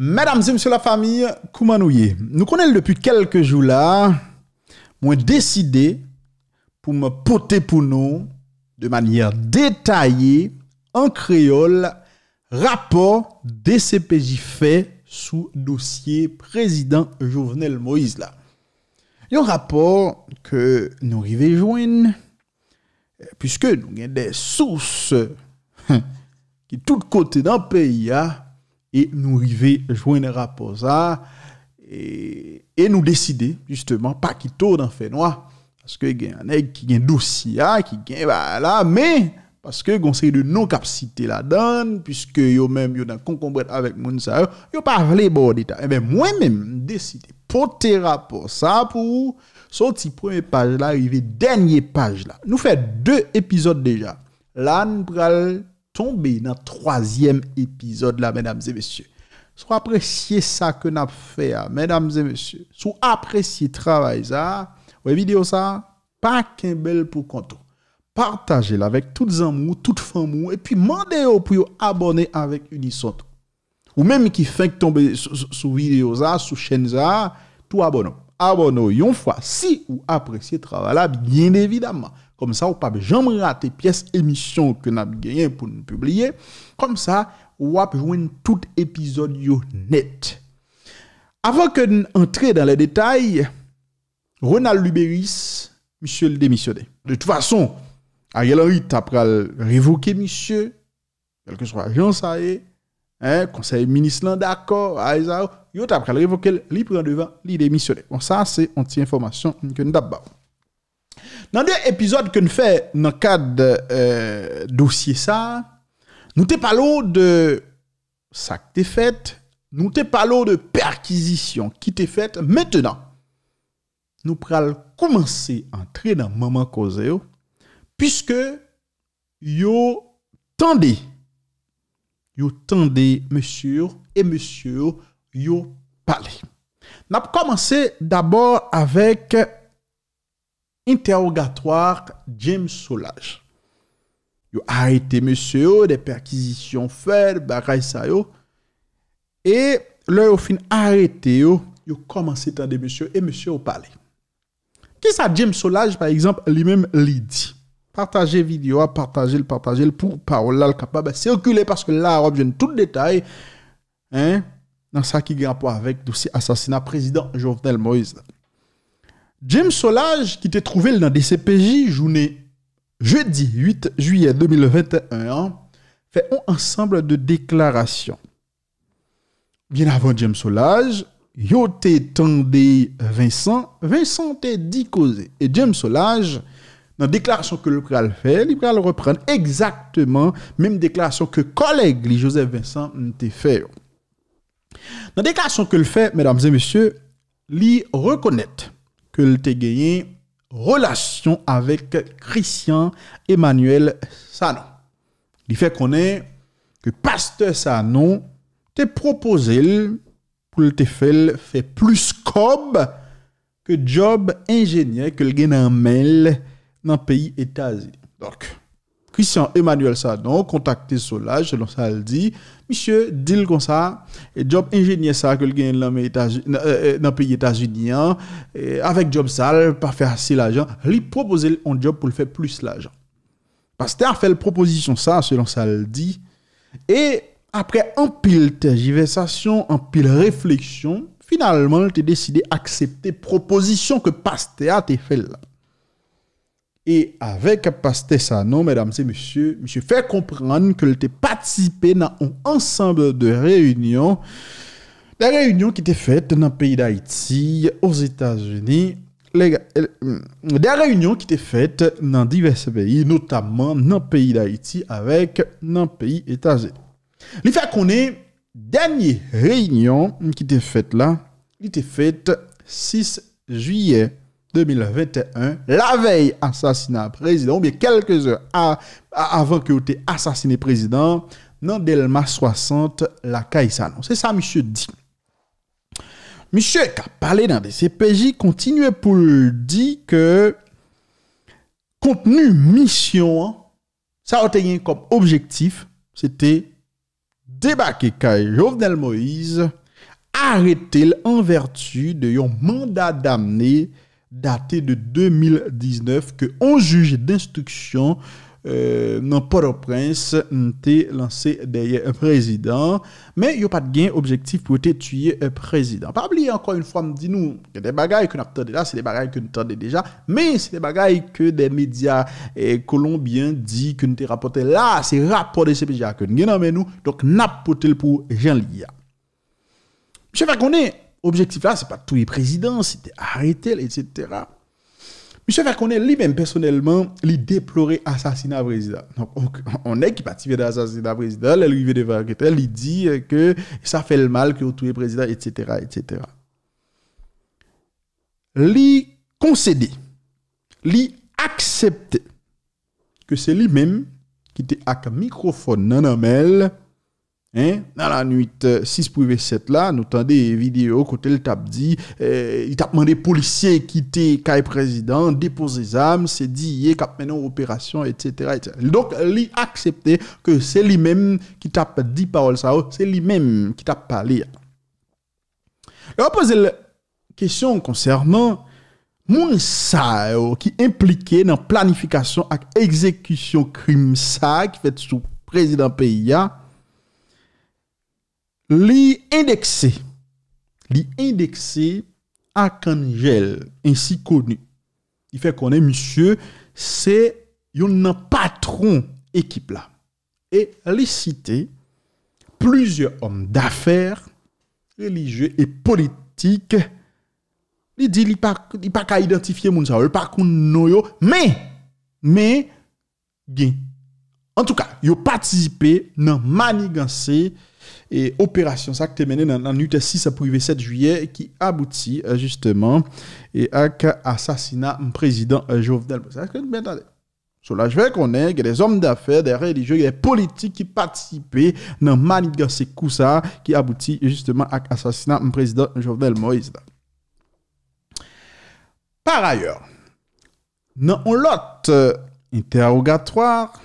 Mesdames et messieurs la famille, comment nous connaissons depuis quelques jours là, moi décidé pour me porter pour nous de manière détaillée en créole rapport DCPJ fait sous dossier président Jovenel Moïse là. Un rapport que nous arrivons joindre puisque nous avons des sources qui tout côté dans le pays hein, et nous arriver joindre un rapport ça et, et, nous décider justement pas qui tourne en fait noir parce que y a un nèg qui a un dossier ah, qui a voilà, là mais parce que conseil de nos capacités la donne puisque yo même yo dans concombre avec moun ça yo pas parler bon d'état et eh ben moi même décider porter rapport ça pour sortir première page là arriver dernière page là nous fait deux épisodes déjà là nous tomber dans le troisième épisode là, mesdames et messieurs. Si vous appréciez ça que nous fait, hein, mesdames et messieurs, si vous appréciez le travail, ça, ou vidéo ça, pas qu'un bel pour compte. Partagez-la avec toutes les amours, toutes les femmes, et puis demandez-vous pour vous abonner avec Unison. Ou même qui fait tomber sous vidéo ça, sous chaîne ça, tout vous Abonnez-vous une fois si vous appréciez le travail là, bien évidemment. kom sa ou pa be janm rate piyes emisyon kon ap genyen pou nou publye, kom sa ou ap jouen tout epizodyo net. Avan kon entre dan le detay, Ronald Luberis, misye l demisyone. De tout fason, a yel an yi tap pral revoke misye, telke chwa jansaye, konseye minis lan d'akor, yo tap pral revoke li preman devan li demisyone. Bon sa se, an ti informasyon kon tap ba ou. Nan dwe epizod ke nou fe nan kad euh, dosye sa, nou te palo de sak te fet, nou te palo de perkizisyon ki te fet, nou pral koumanse antre nan maman koze yo, piske yo tande, yo tande monsur e monsur yo pale. Nap koumanse dabor avek... interrogatoire James Soulage. Yo arrêté monsieur des perquisitions faites, bagay ça yo. Et là au fin arrêté yo, yo commencé à des monsieur et monsieur au parler. Qui ça James Solage, par exemple lui-même lui dit. Partager vidéo, partager, le, partagez le pour parole là capable circuler parce que là on tout tout détail hein dans ça qui a rapport avec dossier assassinat président Jovenel Moïse. James Solage, qui était trouvé dans DCPJ, journée jeudi 8 juillet 2021, fait un ensemble de déclarations. Bien avant James Solage, yo tendé Vincent, Vincent te dit causé. Et James Solage, dans la déclaration que le pral fait, il pral reprendre exactement même déclaration que collègue Joseph Vincent te fait. Dans la déclaration que le fait, mesdames et messieurs, il reconnaît ke l te geyen relasyon avek Christian Emmanuel Sanon. Li fe konen ke paste Sanon te propozel pou l te fel fe plus kob ke job enjenye ke l genen mel nan peyi etazi. Christian Emmanuel Sadon contacté Solage, selon ça, elle dit, monsieur, dis-le comme ça, job ingénieur ça que le gagne dans euh, euh, le pays États-Unis, hein. avec job ça, pas faire assez l'argent, lui proposer un job pour le faire plus l'argent. Pasteur fait la proposition ça, selon ça, elle dit, et après un pile tergiversation, un pile réflexion, finalement, il a décidé d'accepter proposition que Pasteur a fait là. E avek pastè sa nan, mèdamse, mèche, mèche, fèk kompran ke lè tè patisipè nan ansembl de reynyon. Da reynyon ki tè fèt nan peyi d'Haïti, os Etats-Unis, da reynyon ki tè fèt nan diverse peyi, notaman nan peyi d'Haïti, avèk nan peyi Etats-Unis. Li fèk konè, dènyè reynyon ki tè fèt la, li tè fèt 6 juyè, 2021, la veille assassinat président, ou bien quelques heures avant que vous été assassiné président, dans Delma 60, la Caïsano. C'est ça, monsieur dit. Monsieur qui a parlé dans des CPJ continue pour dire que contenu mission, hein, ça a été comme objectif, c'était débarquer Jovenel Moïse, arrêter en vertu de son mandat d'amener Date de 2019, ke euh, euh, on juje d'instruksyon nan poro prens nte lanse deye prezident. Men yo pat gen objektif pou te tuye prezident. Pabli, anko yon fwa mdi nou, gen de bagay ke nou ta de la, se de bagay ke nou ta de deja, men se de bagay ke de media kolombien di ke nou te rapote la, se rapote se peja akoun gen anmen nou, dok napote l pou jan liya. Mche Fagounen, objectif-là, ce n'est pas tous les présidents, c'était arrêter, etc. M. est lui-même, personnellement, il déplorait l'assassinat président. Donc, on, est qui participe de l'assassinat président, vient de dit que ça fait le mal que vous le président, etc., etc. Lui concédé, lui accepté que c'est lui-même qui était avec le microphone nanamel Nan la nuit 6 pou 7 la, nou tan de videyo kote li tap di, euh, li tap mande policye ki te kay prezident, depose zame, se di ye kap menon operasyon, etc. Donk li aksepte ke se li menm ki tap di parol sa ou, se li menm ki tap pali. Le wap pose le kesyon konserman, moun sa ou ki implike nan planifikasyon ak ekzekusyon krim sa ou ki fet sou prezident PIA, Li indekse ak anjel, ensi koni, li fe konen misye, se yon nan patron ekip la. E li cite, pluzyon om dafer, religye e politik, li di li pa ka identifiye moun sa, li pa koni no yo, men, men, gen. En tou ka, yo patisipe nan maniganse et opération ça qui mené dans la 6 à 7 juillet qui aboutit euh, justement et à du président euh, Jovenel Moïse. Sur ce que qu'on je vais connaître y a des hommes d'affaires, des religieux, des politiques qui participaient dans de ces coups ça qui aboutit justement à l'assassinat du président Jovenel Moïse. Par ailleurs, dans l'autre euh, interrogatoire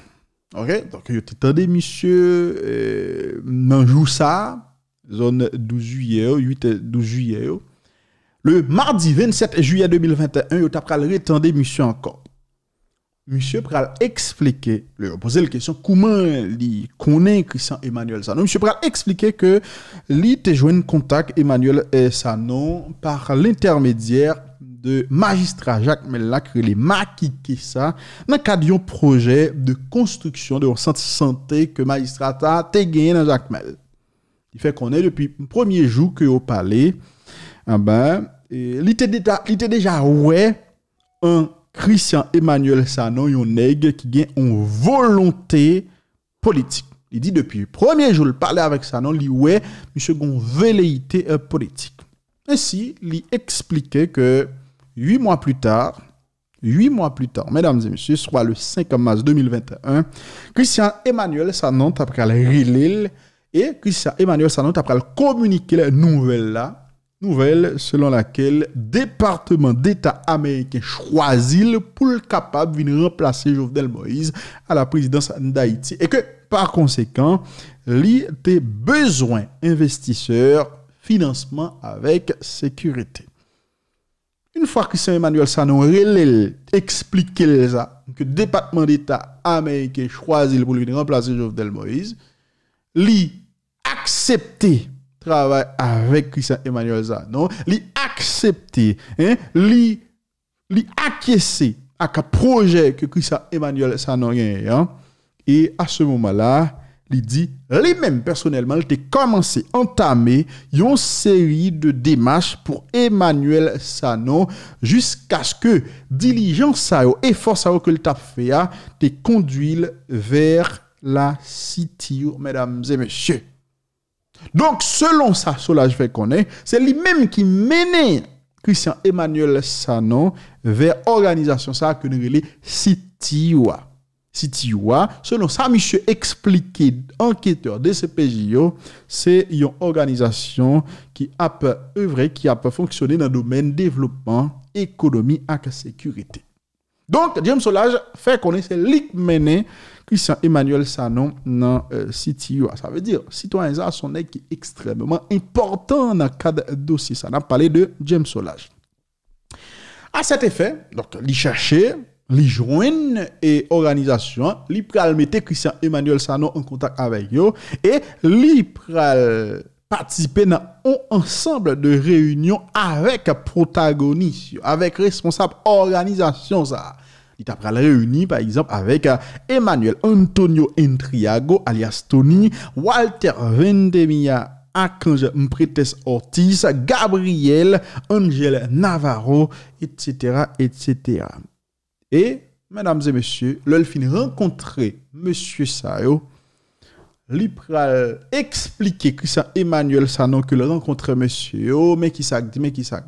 Ok, donc il y monsieur, euh, dans euh, nan zone 12 juillet, 8-12 juillet. Le mardi 27 juillet 2021, il tap pral retendu Monsieur encore. Monsieur pral expliqué, le a posé la question, comment li connaît Christian Emmanuel Sanon. Monsieur pral expliquer que li te un contact Emmanuel euh, Sanon par l'intermédiaire de magistrat Jacques Mellac, les maquis ça, dans le cadre d'un projet de construction de centre santé que magistrat a gagné dans Jacques Mel. Il fait qu'on est depuis le premier jour que au palais, ah ben, il était déjà ouais un Christian Emmanuel Sanon, un nègre qui gagne une volonté politique. Il dit depuis le premier jour, il parlait avec Sanon, il ouais, monsieur, une velléité euh, politique. Ainsi, il expliquait que Huit mois plus tard, huit mois plus tard, mesdames et messieurs, soit le 5 mars 2021, Christian Emmanuel Sanon a pris et Christian Emmanuel Sanon a communiquer la nouvelle là. Nouvelle selon laquelle le département d'État américain choisit pour le capable de remplacer Jovenel Moïse à la présidence d'Haïti. Et que par conséquent, l'IT besoin investisseurs, financement avec sécurité. Une fois que Christian emmanuel Sanon a explique ça, que le département d'État américain choisit pour lui remplacer Jovenel Moïse, lui accepter travailler avec Christian Emmanuel non, lui accepter, hein, lui, lui acquiescer à un projet que Christian Emmanuel Sannon. a. Hein, et à ce moment-là, Li di, li men, personelman, li te komanse entame yon seri de demache pou Emmanuel Sanon Jusk aske dilijan sa yo, efor sa yo ke li tap fea, te kondwil ver la sitiyou, medam zemeshe Donk, selon sa, sou la jve konen, se li men ki mene Christian Emmanuel Sanon Ver organizasyon sa yo ke li sitiyou a CTUA, selon ça, monsieur expliqué, enquêteur de CPJO, c'est une organisation qui a œuvré, qui a fonctionné dans le domaine développement, économie et sécurité. Donc, James Solage fait connaître l'équipe menée Christian Emmanuel Sanon dans euh, Ça veut dire, citoyens ça sont qui est extrêmement important dans le cadre de dossier. Ça, n'a a parlé de James Solage. À cet effet, donc, l'y chercher. Les joine et organisation, li pral Christian Emmanuel Sano en contact avec eux et li pral participer dans un ensemble de réunions avec protagonistes, avec responsables organisation ça. Il t'a réuni par exemple avec Emmanuel Antonio Entriago alias Tony, Walter Vendemia Akange Mpretes Ortiz, Gabriel, Angel Navarro, etc. etc. Et, mesdames et messieurs, l'Olfin rencontrer monsieur Sayo, Lui, pral expliquer que c'est Emmanuel Sanon que le rencontre monsieur oh, mais qui ça mais qui ça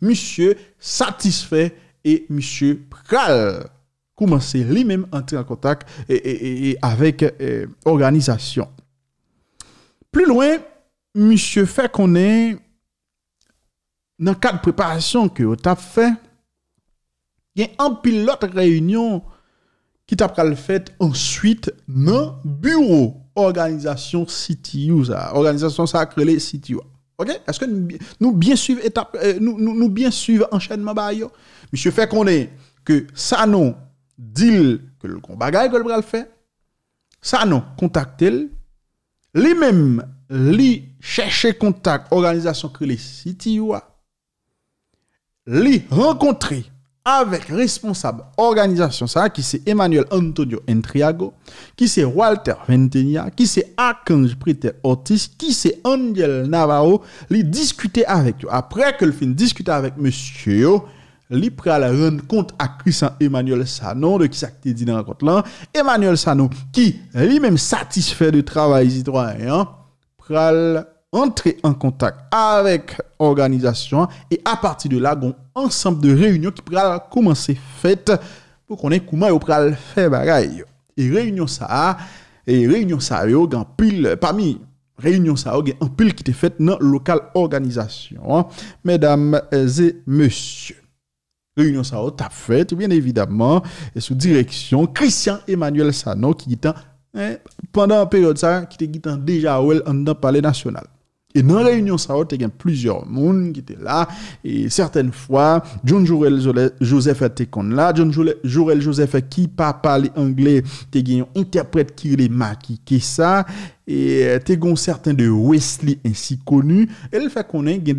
monsieur satisfait et monsieur pral commencer lui-même entrer en contact et, avec l'organisation. Euh, Plus loin, monsieur fait qu'on est dans le cadre de préparation que vous avez fait gen an pil lot reyunyon ki tap kal fet answit nan bureau organizasyon City User organizasyon sa akrele City War ok, aske nou bien suiv euh, nou bien suiv anchenman ba ayo misyo fe konen ke sa nan dil ke l kon bagay kol pral fe sa nan kontak tel li menm li chèche kontak organizasyon akrele City War li renkontre avec responsable organisation ça qui c'est Emmanuel Antonio Entriago, qui c'est Walter Ventenia, qui c'est Archange Priter Ortiz, qui c'est Angel Navarro, les discuter avec eux. Après que le film discuter avec monsieur, li pral rendre compte à Christian Emmanuel Sanon de qui ça dit dans la rencontre là. Emmanuel Sanon qui lui-même satisfait du travail citoyen, hein, pral rentre en kontak avek organizasyon, e a pati de la gon ansampe de reyunyon ki pral kouman se fet pou konen kouman yo pral febaray. E reyunyon sa a, e reyunyon sa yo gen apil, pa mi, reyunyon sa yo gen apil ki te fet nan lokal organizasyon. Medam, ze, mesye, reyunyon sa yo ta fet, bien evidaman, sou direksyon Christian Emmanuel Sano ki gitan pendant an peryode sa, ki te gitan deja ou el an dan pale nasyonal. E nan Réunion Sao te gen plizior moun ki te la. E certaine fwa, John Jourel Joseph te kon la. John Jourel Joseph ki pa pale Angle te gen yon interpret kire ma ki ke sa. E euh, te gon certain de Wesley ensi konu. El fwa konen gen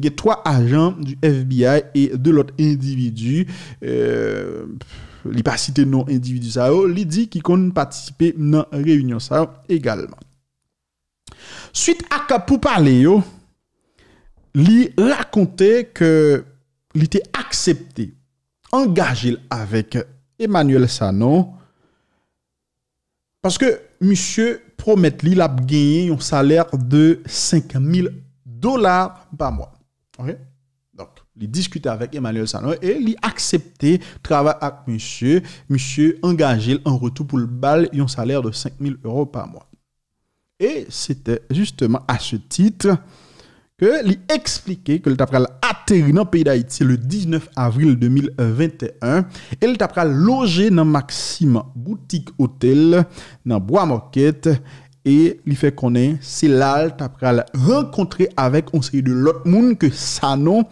de 3 ajan du FBI e de lot individu. Euh, li pa cite non individu Sao, oh, li di ki konen patisipe nan Réunion Sao egalman. Suite à pour parler, il racontait que il était accepté, engagé avec Emmanuel Sanon, parce que monsieur promet qu'il a gagné un salaire de 5000 dollars par mois. Donc, il discutait avec Emmanuel Sanon et il accepté travail avec monsieur. Monsieur engagé en retour pour le bal, un salaire de 5000 euros par mois. Et c'était justement à ce titre que l'il expliquait que l'il tapera l'atterrir dans le pays d'Haïti le 19 avril 2021. Et l'il tapera loger dans Maxime Boutique Hotel, dans Bois-Morquette. Et l'il fait connaître, c'est là l'il tapera l'encontrer avec on s'est dit l'autre monde que sa nom.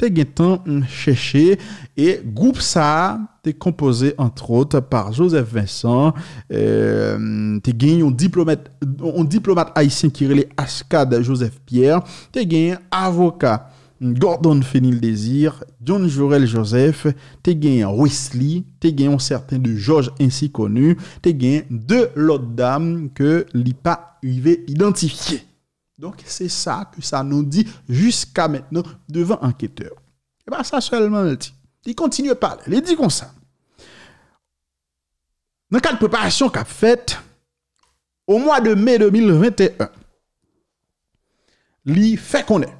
te gen tan et et goup sa te entre autres par Joseph Vincent euh, te un diplomate yon diplomate haïtien qui rele Joseph Pierre te un avocat, Gordon Fenil Désir, John Jorel Joseph, t'es gagné Wesley, t'es gagné un certain de Georges ainsi connu, t'es gagné deux autres dames que l'IPA UV identifié. Donk se sa ke sa nou di Juska metnon devan ankyeteur E ba sa sou elman el ti Li kontinu e pale, li di kon sa Nan kal preparasyon ka fet Ou mwa de me 2021 Li fe konen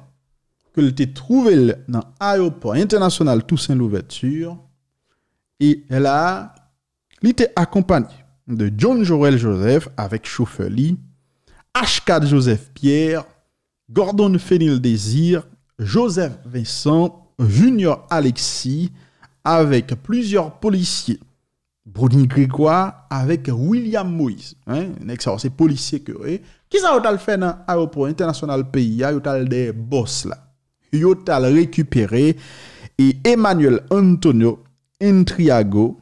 Ke li te trouvel nan Ayopor Internasyonal Toussaint Louverture E la Li te akompany De John Jorrel Joseph Avek choufe li H4 Joseph Pierre, Gordon Fenil Désir, Joseph Vincent, Junior Alexis, avec plusieurs policiers. Bruni Grégoire avec William Moïse. Hein? C'est policier que. Hein? Qui ça a fait dans l'aéroport international pays hein? y a des boss là. a récupéré et Emmanuel Antonio Intriago,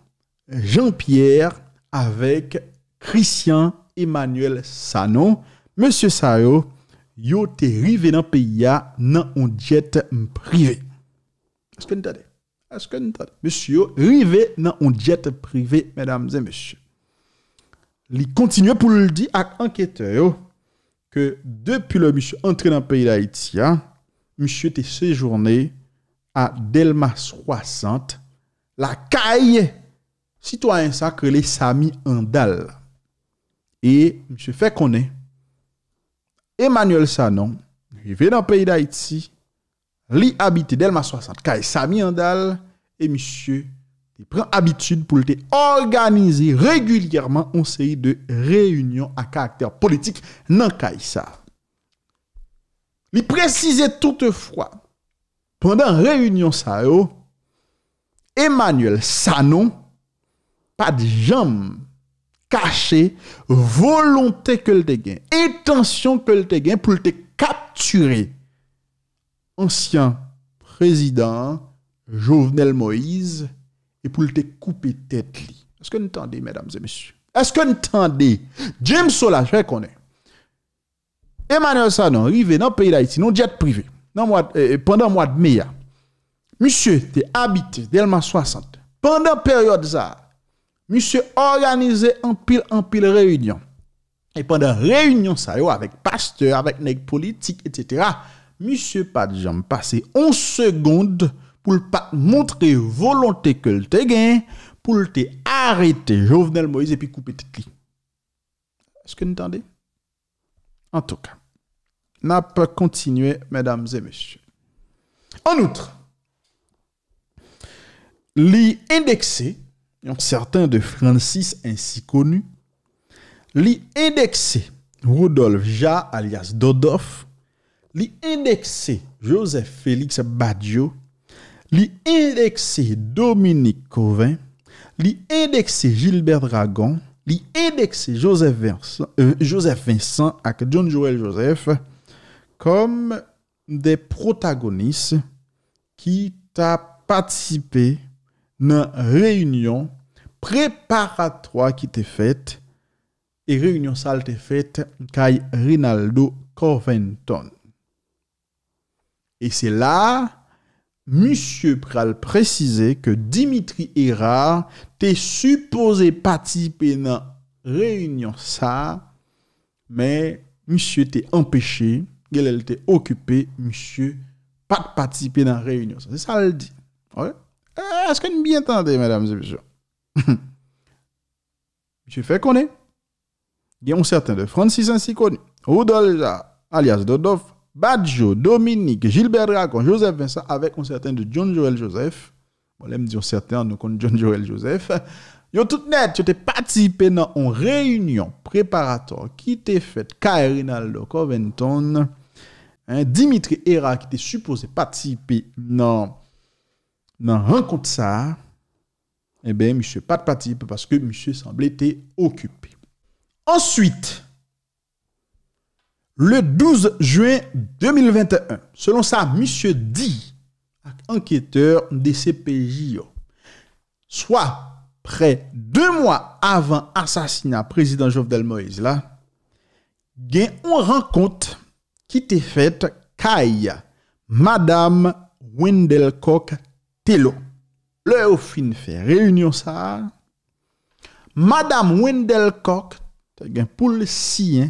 Jean-Pierre avec Christian Emmanuel Sanon. Monsieur Sayo, yo te arrivé dans le pays dans un jet privé. Est-ce que vous Est-ce que vous Monsieur, arrivé dans un jet privé, mesdames et messieurs. Il continue pour le dire à enquêteur que depuis le monsieur entré dans le pays d'Haïti, monsieur te séjourné à Delmas 60, la caille citoyen sacré les Sami Andal. Et monsieur fait connaître Emanuelle Sanon, jive nan peyi d'Haïti, li habite delma 60, ka e sami andal, e misye, li pren habitude pou li te organize regulyerman on seyi de reyunyon a karakter politik nan ka e sa. Li prezise toutefwa, pandan reyunyon sa yo, Emanuelle Sanon, pa di jam nan ka e sa. kache, volonté ke lte gen, etansyon ke lte gen pou lte kapture ansyen prezident Jovenel Moïse pou lte koupe tete li. Eske n'tande, mesdames et messieurs? Eske n'tande? James Sola, chè konè. Emmanuel Sala nan rive nan peyi la iti, nan djet prive, nan mwad, pendant mwad meya, messieurs, te habite delman 60, pendant peryode za, monsieur organisé en pile en pile réunion. Et pendant réunion ça avec pasteur, avec les politique etc. Monsieur pas de jambe passé 11 secondes pour pas montrer volonté que le te pour te arrêter Jovenel Moïse et puis couper tête Est-ce que vous entendez En tout cas, n'a pas continué mesdames et messieurs. En outre, li indexé certains de Francis ainsi connus l'indexé indexé Rodolphe Ja alias Dodoff, l'indexé Joseph Félix Badio, l'indexé Dominique Covin, l'indexé Gilbert Dragon, l'indexé indexé Joseph Vincent, euh, avec John joël Joseph comme des protagonistes qui t'a participé dans réunion préparatoire qui était faite et réunion ça était faite avec Rinaldo Corventon. Et c'est là monsieur Pral précisait que Dimitri Erard était supposé participer dans réunion ça mais monsieur était empêché, il était occupé, monsieur pas participer dans réunion ça. C'est ça le dit. Ah, est-ce que vous bien mesdames et messieurs? Je fais connaître. Il y a un certain de Francis ainsi connu, alias Dodov, Badjo, Dominique, Gilbert Racon, Joseph Vincent, avec un certain de John Joel Joseph. Bon, là, me dit un certain, nous John Joel Joseph. ont tout net, Tu t'es participé dans une réunion préparatoire qui était faite Kairinaldo Coventon. Coventon, hein, Dimitri Hera qui était supposé participer dans dans rencontre ça, eh bien, monsieur pas de parce que monsieur semblait être occupé. Ensuite, le 12 juin 2021, selon ça, monsieur dit enquêteur de CPJ, soit près deux mois avant assassinat président Jovenel Moïse, là, a on rencontre qui était faite Kaya, Madame Wendelcock Te lo, le ou fin fè rèlunyon sa, Madame Wendelcock te gen pou le siyen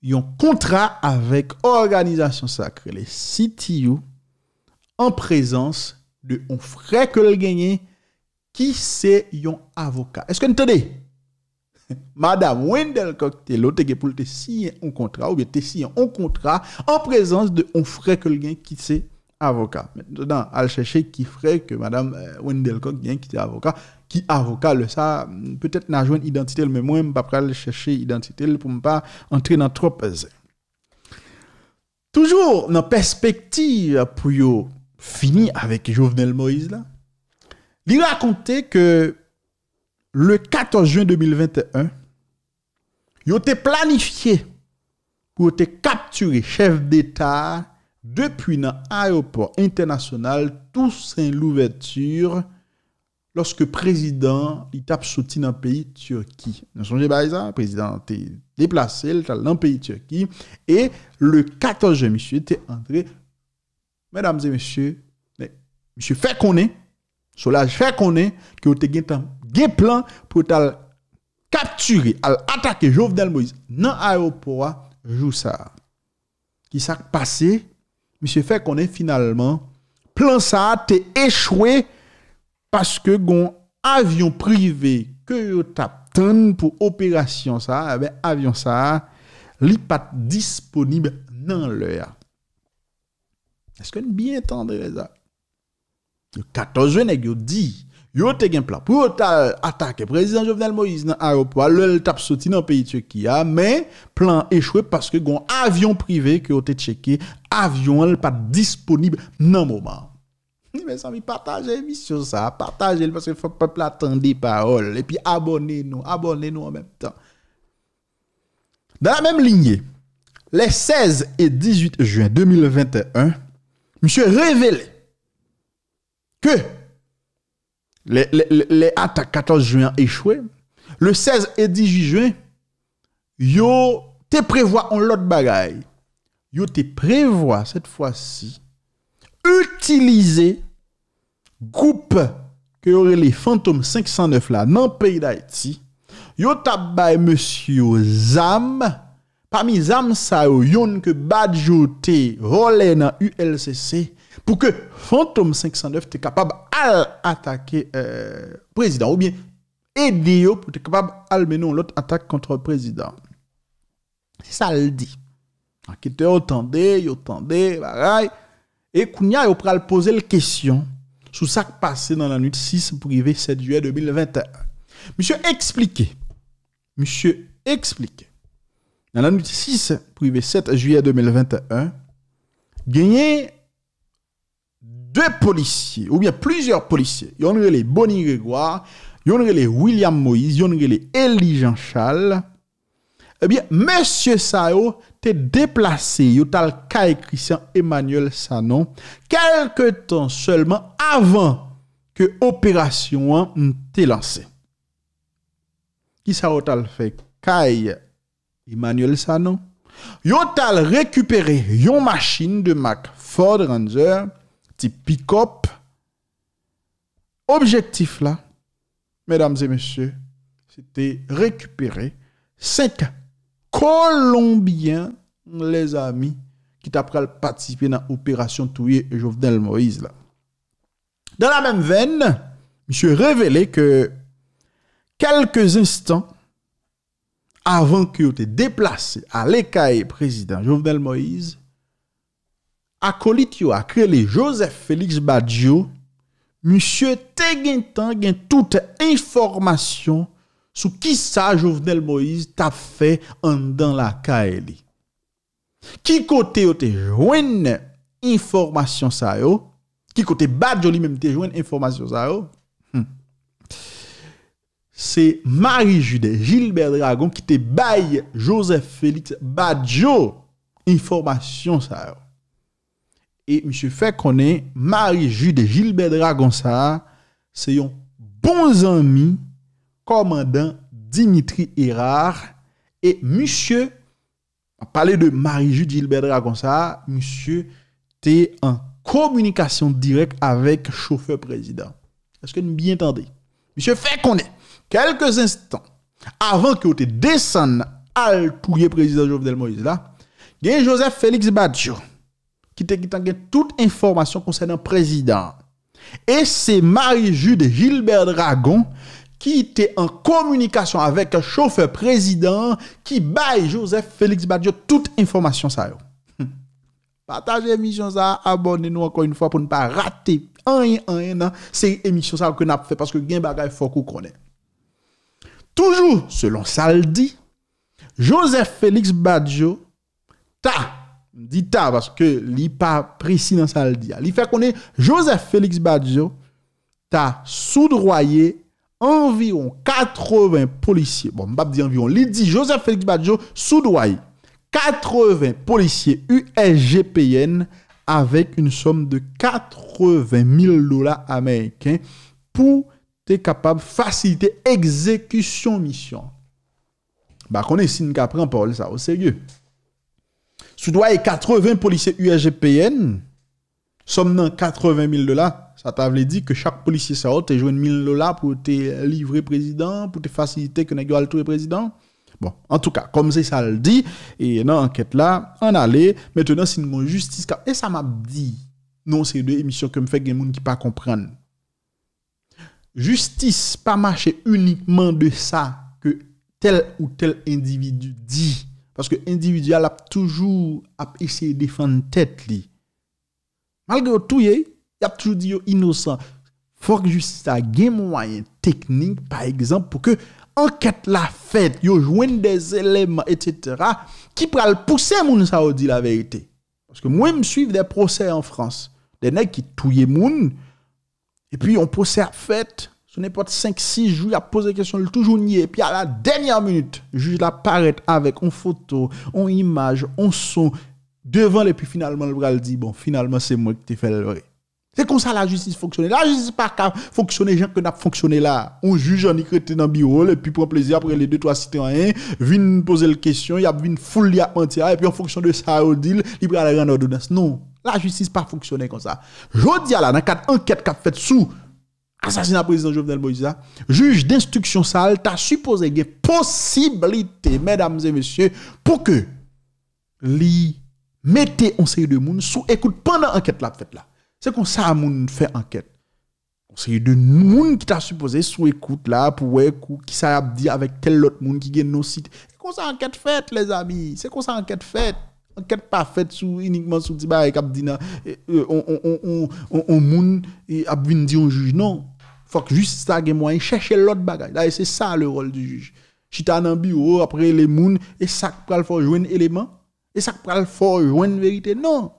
yon kontra avèk Organizasyon Sakre, le sitiyou, an prezans de on frek el genye ki se yon avoka. Esken te de, Madame Wendelcock te lo te gen pou le siyen yon kontra, ou be te siyen yon kontra, an prezans de on frek el genye ki se yon avoka. avocat. Maintenant, elle chercher qui ferait que Madame euh, Wendelcock, bien qui est avocat, qui avocat le ça, hmm, peut-être n'a joué une identité, mais moi, je ne pas aller chercher identité pour ne pas entrer dans trop Toujours dans perspective pour finir fini avec Jovenel Moïse là. Il racontait que le 14 juin 2021, il était planifié pour être capturé chef d'État Depi nan ayopor internasyonal, tous sen l'ouverture loske prezident li tap soti nan peyi Turki. Nanson je bayza, prezident te deplase, le tal nan peyi Turki e le 14 jan, misye te andre, mesdames et mesye, misye fè konè, sou la fè konè, ki ou te gen tan gen plan pou tal kapture, al atake Jofdel Moise nan ayopor a Joussa. Ki sak pase mi se fe konen finalman, plan sa te echwe paske gon avyon prive ke yo tap ten pou operasyon sa, eh avyon sa, li pat disponib nan lè. Eske n biye tan de reza. Katozen e gyo di, yo te gen plan pour attaquer le président Jovenel Moïse dans l'aéroport le tap sorti dans pays de Turquie ah, mais plan échoué parce que un avion privé que avez checké avion pas disponible dans moment mes amis, partagez l'émission ça, partagez parce que le peuple attend des paroles. Et puis abonnez-nous, abonnez-nous en même temps. Dans la même lignée, les 16 et 18 juin 2021, monsieur révélé que les, attaques 14 juin échoué. Le 16 et 18 juin, yo te prévoit un lot bagaille. Yo te prévoit cette fois-ci utiliser groupe que aurait les fantômes 509 là dans le pays d'Haïti. Yo tabay monsieur Zam parmi Zam sa yo que Badjo te dans ULCC pour que Phantom 509 soit capable d'attaquer le euh, président, ou bien aider pour être capable d'amener l'autre attaque contre le président. C'est ça le dit. Enquêteur, attendez, attendez, pareil. Et Kounia, il le poser la question sur ce qui passé dans la nuit 6 privé 7 juillet 2021. Monsieur expliquez. Monsieur expliquez. Dans la nuit 6 privé 7 juillet 2021, gagner deux policiers, ou bien plusieurs policiers, yon les Bonnie Grégoire, yon William Moïse, yon les Elie Jean Charles, eh bien, monsieur Sao t'es déplacé, yo tal Christian Emmanuel Sanon, quelques temps seulement avant que l'opération te lancée. Qui ça tal fait Kai Emmanuel Sanon? Yo tal récupéré yon machine de Mac Ford Ranger pick-up. Objectif là, mesdames et messieurs, c'était récupérer cinq Colombiens, les amis, qui à participer dans l'opération Touyer et Jovenel Moïse là. Dans la même veine, suis révélé que quelques instants avant qu'il te déplacé à l'écaille président Jovenel Moïse, akolit yo akrele Joseph Félix Badiou, monsye te gen tan gen toute informasyon sou ki sa Jovenel Moïse ta fe an dan la ka elè. Ki kote yo te jwen informasyon sa yo, ki kote Badiou li menm te jwen informasyon sa yo, hmm. se Marie-Judée Gilbert Dragon ki te bay Joseph Félix Badiou informasyon sa yo. Et M. fait Marie-Jude Gilbert Dragon c'est un bon ami commandant Dimitri Erard et monsieur parler de Marie-Jude Gilbert Dragon M. monsieur en communication directe avec chauffeur président. Est-ce que nous bien entendez Monsieur fait quelques instants avant que vous descendez à le président Jovenel Moïse là, Joseph Félix Badjo qui te toute information concernant le président. Et c'est Marie-Jude Gilbert Dragon qui était en communication avec un chauffeur président qui baille Joseph Félix Badio toute information ça. Hum. Partagez l'émission ça, abonnez-nous encore une fois pour ne pas rater un un que c'est émission ça que fait parce que gain bagay faut qu'on connaît. Toujours selon Saldi, Joseph Félix Badio ta Di ta, baske li pa presi nan sa al diya. Li fe konen Joseph Félix Badiou ta soudroye envyon 80 polisye. Bon, mbap di envyon. Li di Joseph Félix Badiou soudroye 80 polisye USGPN avèk yon som de 80.000 dola amèyken pou te kapab fasilite ekzekusyon misyon. Ba konen sin ka pre, an pa wèl sa wèl se gyè. dois et 80 policiers USGPN, somme dans 80 000 dollars. Ça t'avait dit que chaque policier ça a joué 1000 dollars pour te livrer président, pour te faciliter que n'ait tout le président. Bon, en tout cas, comme c'est ça le dit, et dans l'enquête là, on allait. Maintenant, c'est une justice. Et ça m'a dit, non, c'est deux émissions que me fait des gens qui pas comprendre. Justice pas marcher uniquement de ça que tel ou tel individu dit parce que l'individu a toujours essayé de défendre tête. Malgré tout, il a toujours dit innocent. Il faut que justice a des moyens techniques, par exemple, pour que enquête la faite, y joigne des éléments, etc., qui pourraient pousser les sa à la vérité. Parce que moi, je suis des procès en France. Des nègres qui touillent moun, et puis on procès à fête. Sur n'importe 5-6 jours, il a posé question, il toujours nié. Puis à la dernière minute, le juge apparaît avec une photo, une image, un son devant Et Puis finalement, le dit Bon, finalement, c'est moi qui t'ai fait le vrai. C'est comme ça la justice fonctionne. La justice pas qu'à fonctionner, gens que n'a fonctionné là. On juge, on écrit dans le bureau, et puis pour un plaisir après les deux, trois citoyens, viennent poser la question, il y a une foule, il et puis en fonction de ça, on dit, il à la ordonnance. Non, la justice n'a pas fonctionné comme ça. Je dis à la, dans quatre enquête qu'a fait sous assassinat président Jovenel Moïse, juge d'instruction sale, t'as supposé une possibilité, mesdames et messieurs, pour que li mettez Un série de moun sous écoute pendant enquête là. C'est comme ça moun fait enquête. Conseiller de moun qui t'a supposé sous écoute là pour qui ça a dit avec tel autre monde qui gagne nos sites. C'est comme ça enquête faite les amis, c'est comme ça enquête faite. Enquête pas faite sous uniquement sous dit et qu'on dit on on on on on moun a un juge non faut que juste ça ait moyen chercher l'autre bagage. Là, c'est ça le rôle du juge. Chita dans bureau après les moun et ça pral faut un élément et ça pral faut une vérité. Non.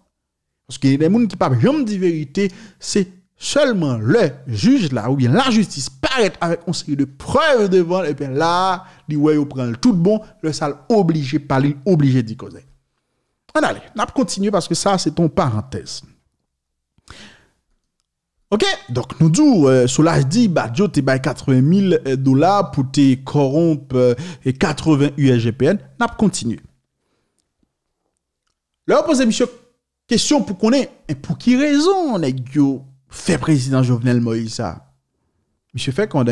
Parce que les moun qui pas jamais dit vérité, c'est seulement le juge là ou bien la justice paraît avec une série de preuves devant et bien là, dit ouais, on prend le tout bon, le sale obligé parler, obligé d'y causer. On allez, on va continuer parce que ça c'est ton parenthèse. Ok, donc nous disons, euh, Soulage dit, bah, Dieu, t'es 80 000 dollars pour te corrompre euh, et 80 USGPN. N'a pas continué. on pose monsieur question pour qu'on ait, et pour qui raison on fait président Jovenel Moïse Monsieur fait qu'on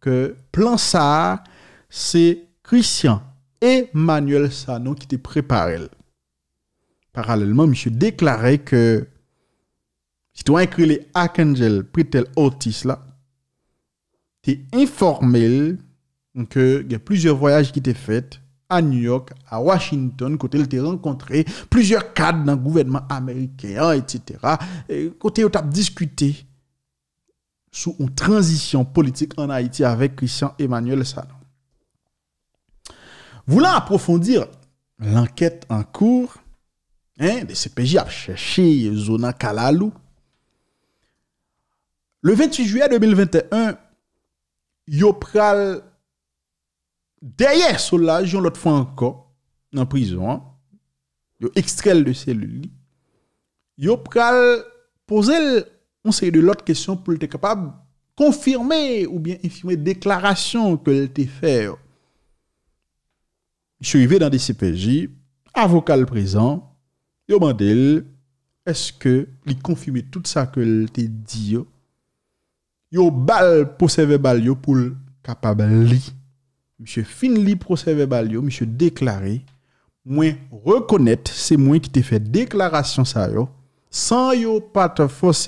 que plan ça, c'est Christian Emmanuel Sano qui te préparé. Parallèlement, monsieur déclarait que écrit les Archangel Pritel Otis là, es informé que il y a plusieurs voyages qui étaient faits à New York, à Washington, côté il as rencontré plusieurs cadres dans le gouvernement américain, etc. Et côté où t'as discuté sous une transition politique en Haïti avec Christian Emmanuel salon Voulant approfondir l'enquête en cours, hein, le CPJ a cherché Zona Kalalou, le 28 juillet 2021, yo pral derrière Solage, l'autre fois encore, en prison, hein. yo extrait de cellule, yo pral poser on série de l'autre question pour être capable de confirmer ou bien infirmer déclaration que le fait. Je suis arrivé dans des CPJ, avocat le présent, yo demandé est-ce que il confirme tout ça que a dit yo bal procès verbal yo pour capable li monsieur fin li procès verbal yo monsieur déclaré moi reconnaître c'est moi qui t'ai fait déclaration ça yo sans yo pas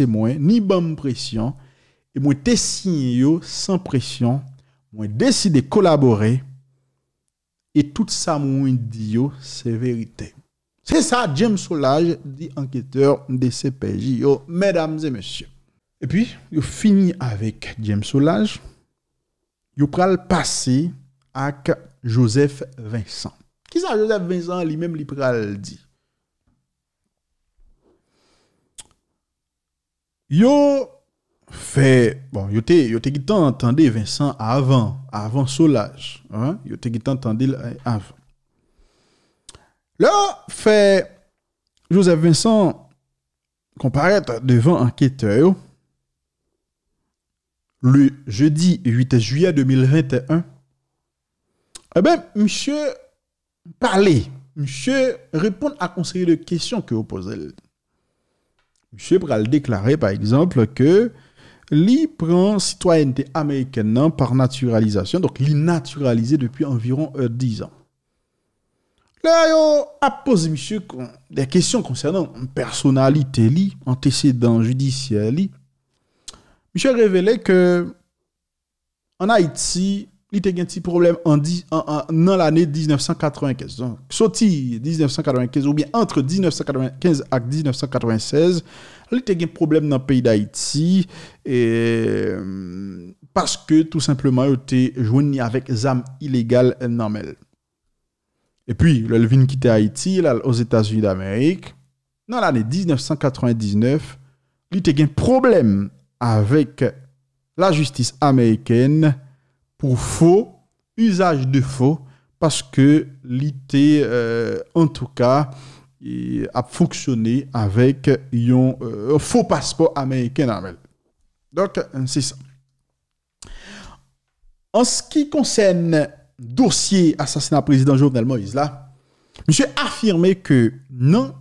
mouen, ni bonne pression et moi te signé yo sans pression moi décidé collaborer et tout ça moi dit yo c'est vérité c'est ça James Solage dit enquêteur de CPJ mesdames et messieurs et puis, il finit avec James Solage. Il pral passer avec Joseph Vincent. Qui ça, Joseph Vincent, lui-même, il pral dit Yo fait bon yo te yo te entendu Vincent avant avant Solage hein yo te entendu avant là fait Joseph Vincent comparaître devant enquêteur le jeudi 8 juillet 2021, eh bien, monsieur parlez. monsieur répond à conseiller de questions que vous posez. Monsieur Pral déclarer, par exemple, que li prend citoyenneté américaine par naturalisation, donc il naturalisé depuis environ 10 euh, ans. Là, vous a posé monsieur des questions concernant personnalité li, judiciaire. judiciaire, Michel révélait que en Haïti, il y a un petit problème dans l'année 1995. Donc, sorti 1995 ou bien entre 1995 et 1996, il y a un problème dans le pays d'Haïti euh, parce que tout simplement il était joué avec des armes illégales normales. Et puis, le était quitté Haïti aux États-Unis d'Amérique dans l'année 1999, il y a un problème avec la justice américaine pour faux, usage de faux, parce que l'IT, euh, en tout cas, a fonctionné avec un euh, faux passeport américain. Donc, c'est ça. En ce qui concerne dossier assassinat président Jovenel Moïse, là, monsieur a affirmé que non,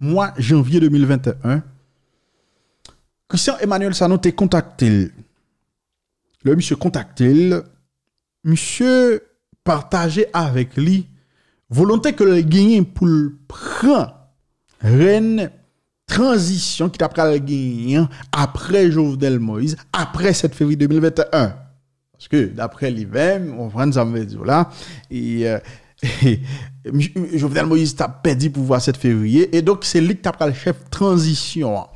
mois janvier 2021, Christian Emmanuel Sano t'a contacté. Le monsieur contacté, monsieur partagé avec lui volonté que le gagnant pour le print reine transition qui le gagnant hein, après Jovenel Moïse, après 7 février 2021. Parce que d'après lui-même, on prend ça là, et, et Jovenel Moïse t'a perdu pouvoir 7 février, et donc c'est lui qui t'a le chef transition. Hein.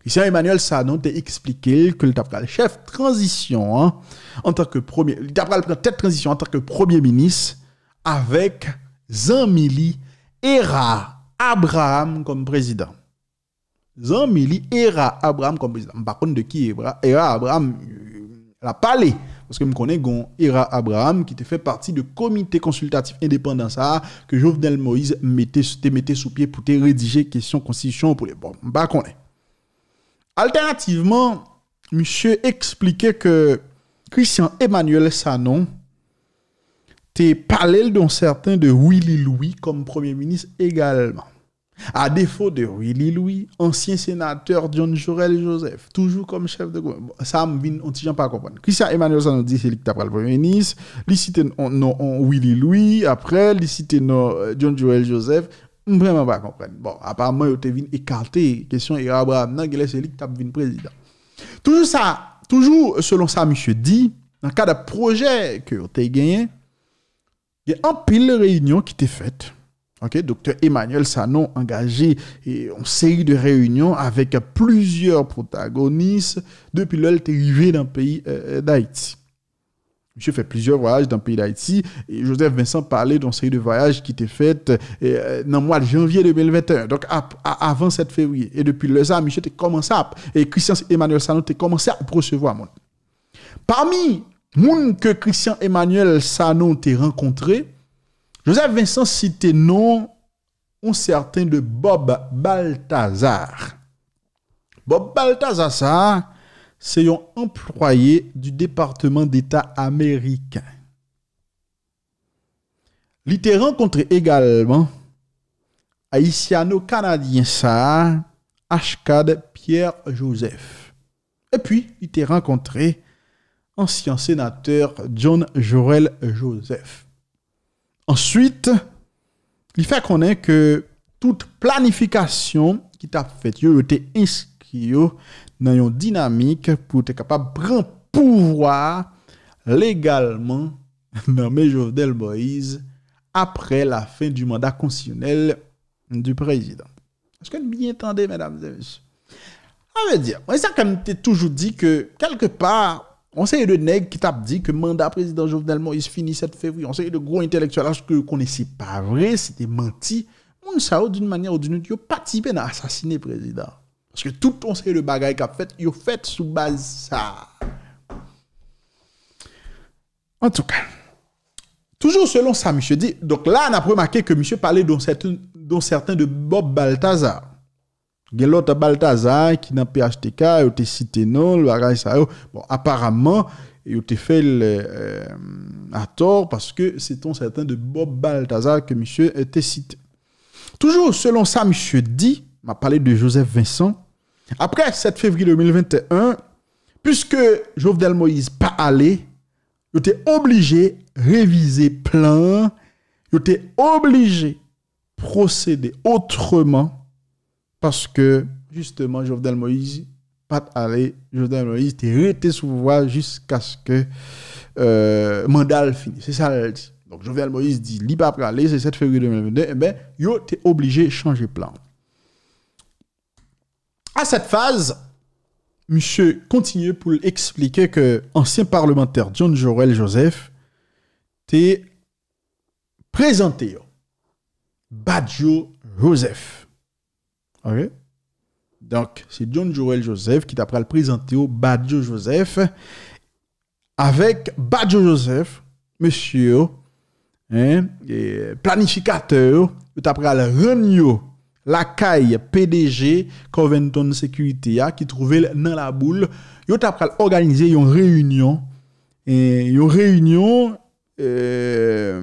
Christian Emmanuel Sanon t'a expliqué que le le chef transition hein, en tant que premier le tête transition en tant que premier ministre avec Zamili Era Abraham comme président. Zamili Era Abraham comme président. Par contre de qui Era Abraham euh, la parlé parce que je connais Gon Era Abraham qui te fait partie du comité consultatif indépendant que Jovenel Moïse mettait mettait sous pied pour te rédiger question constitution pour les bon, connaît connais. Alternativement, monsieur expliquait que Christian Emmanuel Sanon était parlé d'un certain de Willy Louis comme premier ministre également. À défaut de Willy Louis, ancien sénateur John Jorel Joseph, toujours comme chef de gouvernement. Ça, on ne tient pas comprendre. Christian Emmanuel Sanon dit c'est lui qui t'a le premier ministre. Il cite Willy Louis, après, il cite euh, John Jorel Joseph. Vraiment pas comprendre. Bon, apparemment, il était venu écarté. Question et Abraham, non, il est celui qui t'a président. Toujours ça, toujours selon ça, M. dit, dans le cas de projet que vous avez gagné, il y a un pile réunion qui était faite. Ok, docteur Emmanuel Sanon engagé et une série de réunions avec plusieurs protagonistes depuis l'heure arrivé dans le pays euh, euh, d'Haïti. Monsieur fait plusieurs voyages dans le pays d'Haïti. Joseph Vincent parlait d'une série de voyages qui étaient faits euh, dans le mois de janvier 2021, donc avant 7 février. Et depuis le ça, Monsieur a commencé à, et Christian Emmanuel Sanon a commencé à recevoir. Parmi les que Christian Emmanuel Sanon a rencontré, Joseph Vincent cité nom un certain de Bob Balthazar. Bob Balthazar, ça, c'est un employé du département d'État américain. Il était rencontré également haïtiano-canadien ça, Ashkad Pierre-Joseph. Et puis, il était rencontré ancien sénateur John Jorel Joseph. Ensuite, il fait connaître que toute planification qui t'a fait, était inscrite dans une dynamique pour être capable de prendre pouvoir légalement nommé Jovenel Moïse après la fin du mandat constitutionnel du président. Est-ce que vous bien entendez, mesdames et messieurs? On veut dire, ça on a toujours dit que, quelque part, on sait de nègres qui t'a dit que le mandat président Jovenel Moïse finit 7 février. On sait de gros intellectuels que ne sait pas vrai, c'était menti. On ça, d'une manière ou d'une autre, participé à assassiner le président. Parce que tout conseil de bagaille qu'a fait, il fait sous base ça. En tout cas, toujours selon ça, monsieur dit, donc là, on a remarqué que monsieur parlait dont certain de Bob Balthazar. Il Baltazar, qui n'a pas qui dans PHTK, il était cité non, le bagaille ça. Bon, apparemment, il été fait euh, à tort parce que c'est un certain de Bob Balthazar que monsieur était cité. Toujours selon ça, monsieur dit, m'a parlé de Joseph Vincent. Après 7 février 2021, puisque Jovenel Moïse pas allé, il était obligé réviser plan. il était obligé procéder autrement parce que justement Jovenel Moïse pas allé, Jovenel Moïse était resté sous voie jusqu'à ce que euh, mandat finisse. C'est ça elle dit. Donc Jovenel Moïse dit, libre pas allé. c'est 7 février 2022, eh bien, il était obligé de changer plan cette phase, monsieur continue pour expliquer que ancien parlementaire John joël Joseph était présenté Badjo Joseph. OK? Donc, c'est John Joel Joseph qui t'a le présenter au Badjo Joseph. Avec Badjo Joseph, monsieur, hein, et planificateur, t'a le lakay PDG Coventon Securitea, ki trouvel nan la boule, yo tap pral organize yon reyunyon, e yon reyunyon, e euh,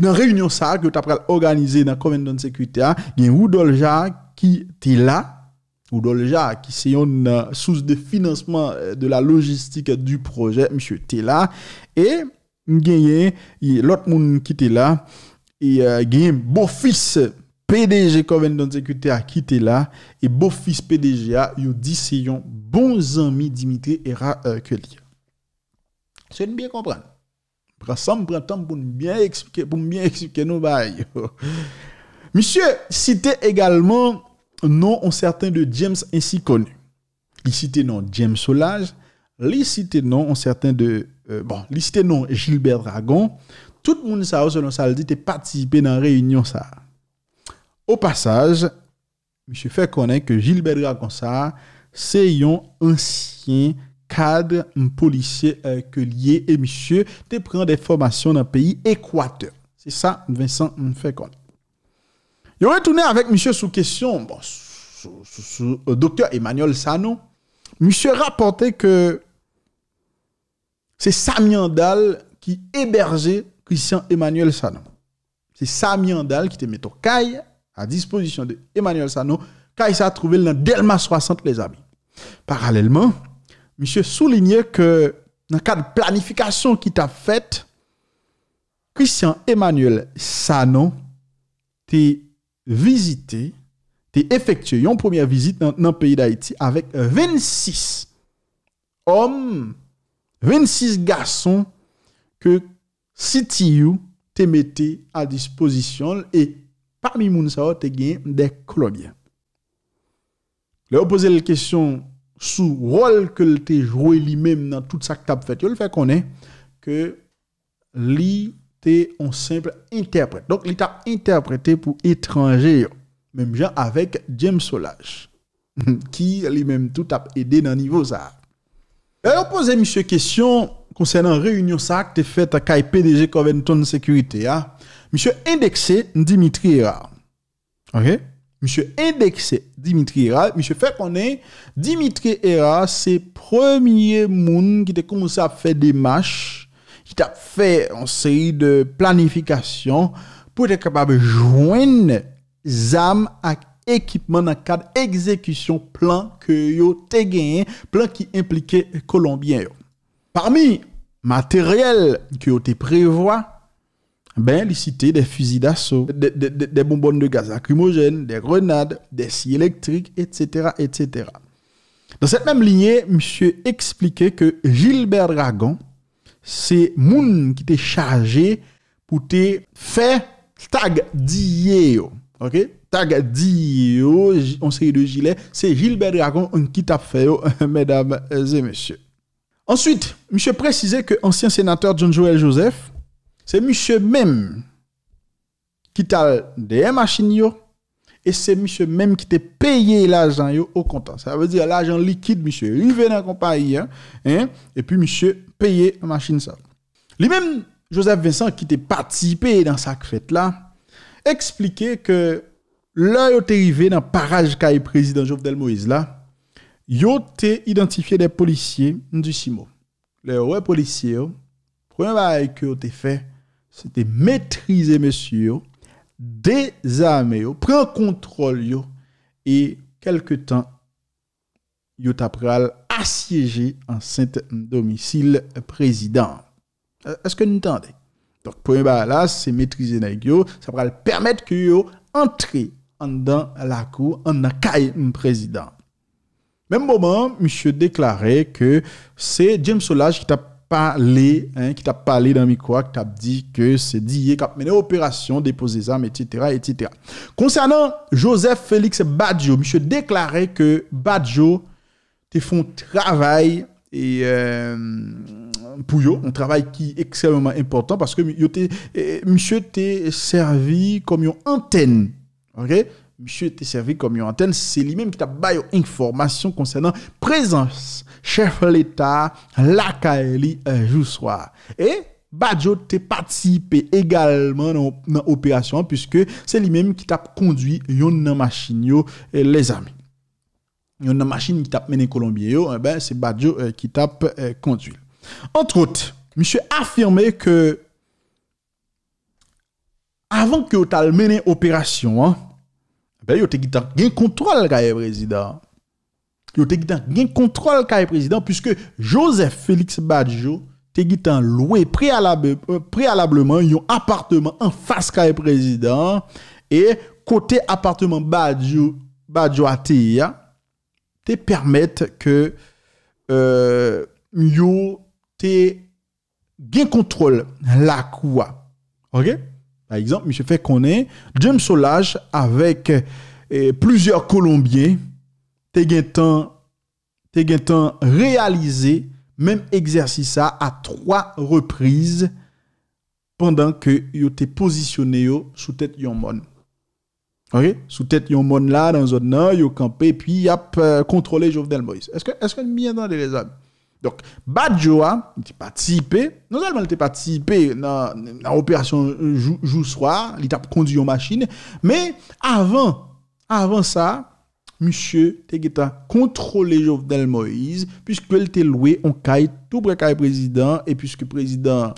nan reyunyon sa, yo tap pral organize nan Coventon Securitea, gen ou dolja ki te la, ou dolja ki se yon euh, souz de financeman euh, de la logistik du proje, msye te la, e gen yon lot moun ki te la, e gen yon bo fis se, PDG Kovendantekute akite la e bofis PDGA yo dis se yon bon zanmi Dimitri era ke li. Se yon biye kompran. Prasam prantam pou mbiye ekspike nou bay. Misyè, site egalman nan an certain de James ensi konu. Li site nan James Solage, li site nan an certain de euh, bon, li site nan Gilbert Dragon, tout moun sa ou se lan sa al di te patisipe nan reyonyon sa a. Au passage, M. fait connaître que Gilbert Dragonsa, c'est un ancien cadre policier euh, que lié et monsieur te prend des formations dans le pays Équateur. C'est ça, Vincent me fait connaître. Je retourné avec monsieur sous question, bon, sous, euh, docteur Emmanuel Sano. Monsieur rapporté que c'est Samyandal qui hébergeait Christian Emmanuel Sano. C'est Samiandal qui te met au caille à disposition de Emmanuel Sano, car il s'est trouvé dans Delma 60, les amis. Parallèlement, monsieur soulignait que dans le cadre de planification qui t'a faite, Christian Emmanuel Sano t'a visité, t'a effectué une première visite dans, le pays d'Haïti avec 26 hommes, 26 garçons que CTU t'est mis à disposition et parmi les gens, tu des Colombiens. Leur poser la question sur le rôle que tu joué lui-même dans tout ça que tu as fait, le fait connaître que lui est un simple interprète. Donc, il t'a interprété pour étrangers, même gens avec James Solage, qui lui-même tout a aidé dans ce niveau ça. Et on poser monsieur question concernant la réunion ça que tu fait à Covington Sécurité. Hein? Mishou indekse Dimitri Hira. Ok? Mishou indekse Dimitri Hira. Mishou fèp mounen, Dimitri Hira, se premier moun ki te komonsè a fè demache, ki ta fè an seri de planifikasyon, pou te kapabè jwen zam ak ekipman nan kade ekzekisyon plan ki yo te genye, plan ki implike Colombien yo. Parmi materyel ki yo te prevwa, ben, il citait des fusils d'assaut, des, des, bonbonnes de gaz lacrymogène, des grenades, des scies électriques, etc., etc. Dans cette même lignée, monsieur expliquait que Gilbert Dragon, c'est Moun qui était chargé pour te faire tag d'IEO. OK? Tag d'IEO, on série de gilets, c'est Gilbert Dragon qui t'a fait, oh, mesdames et messieurs. Ensuite, monsieur précisait que ancien sénateur John Joel Joseph, c'est monsieur même qui t'a des machines et c'est monsieur même qui t'a payé l'argent au comptant. Ça veut dire l'argent liquide, monsieur, arrivé dans la compagnie, hein, hein, et puis monsieur payé la machine ça. Lui-même, Joseph Vincent, qui t'a participé dans cette fête-là, expliquait que là, est arrivé dans le parage qu'a le président Jovenel Moïse là, il été identifié des policiers du CIMO. Les policiers, policiers, premier bail que ont fait, c'était maîtriser monsieur, désarmer, prendre contrôle et quelque temps yo tapral assiégé saint domicile président. Euh, est-ce que vous entendez Donc pour là c'est maîtriser ça va permettre que yo entrer en dans la cour en caille président. Même moment, monsieur déclarait que c'est James Solage qui a parlé, hein, qui t'a parlé dans le micro, qui t'a dit que c'est dit, qui a mené opération, déposé les armes, etc., etc. Concernant Joseph Félix Badjo, monsieur déclarait que Badjo te font travail et euh, pour un travail qui est extrêmement important parce que eh, monsieur t'est servi comme une antenne. OK Monsieur t'est servi comme une antenne, c'est lui-même qui t'a baillé information concernant présence chef l'État, la Kaeli, jour soir. Et Badjo te participé également dans l'opération puisque c'est lui-même qui t'a conduit une machine, les amis. Une machine qui t'a mené Colombien, ben c'est Badjo qui t'a conduit. Entre autres, monsieur affirmé que avant que tu mené l'opération, ben, il y a contrôle, contrôle, président yo te gitan contrôle kontrol e président puisque Joseph Félix Badjo te loué euh, préalablement un appartement en face du e président et côté appartement Badjo Badjo Atia te permettent que euh, yo te bien contrôle la quoi. OK Par exemple, M. fait James Solage avec euh, plusieurs Colombiens te gen tan te gen tan realize menm eksersisa a 3 reprise pandan ke yo te posisyone yo sou tete yon mon ok sou tete yon mon la dan zon nan yo kampe pi yap euh, kontrole jovdel Moïse eske, eske miye dan de rezab dok badjowa nite pa tipe nou zalman nite pa tipe nan nan operasyon jou swa li tap kondi yon maschine me avan avan sa monsieur tu as contrôler Jovenel Moïse puisque elle était loué on caille tout près président et puisque le président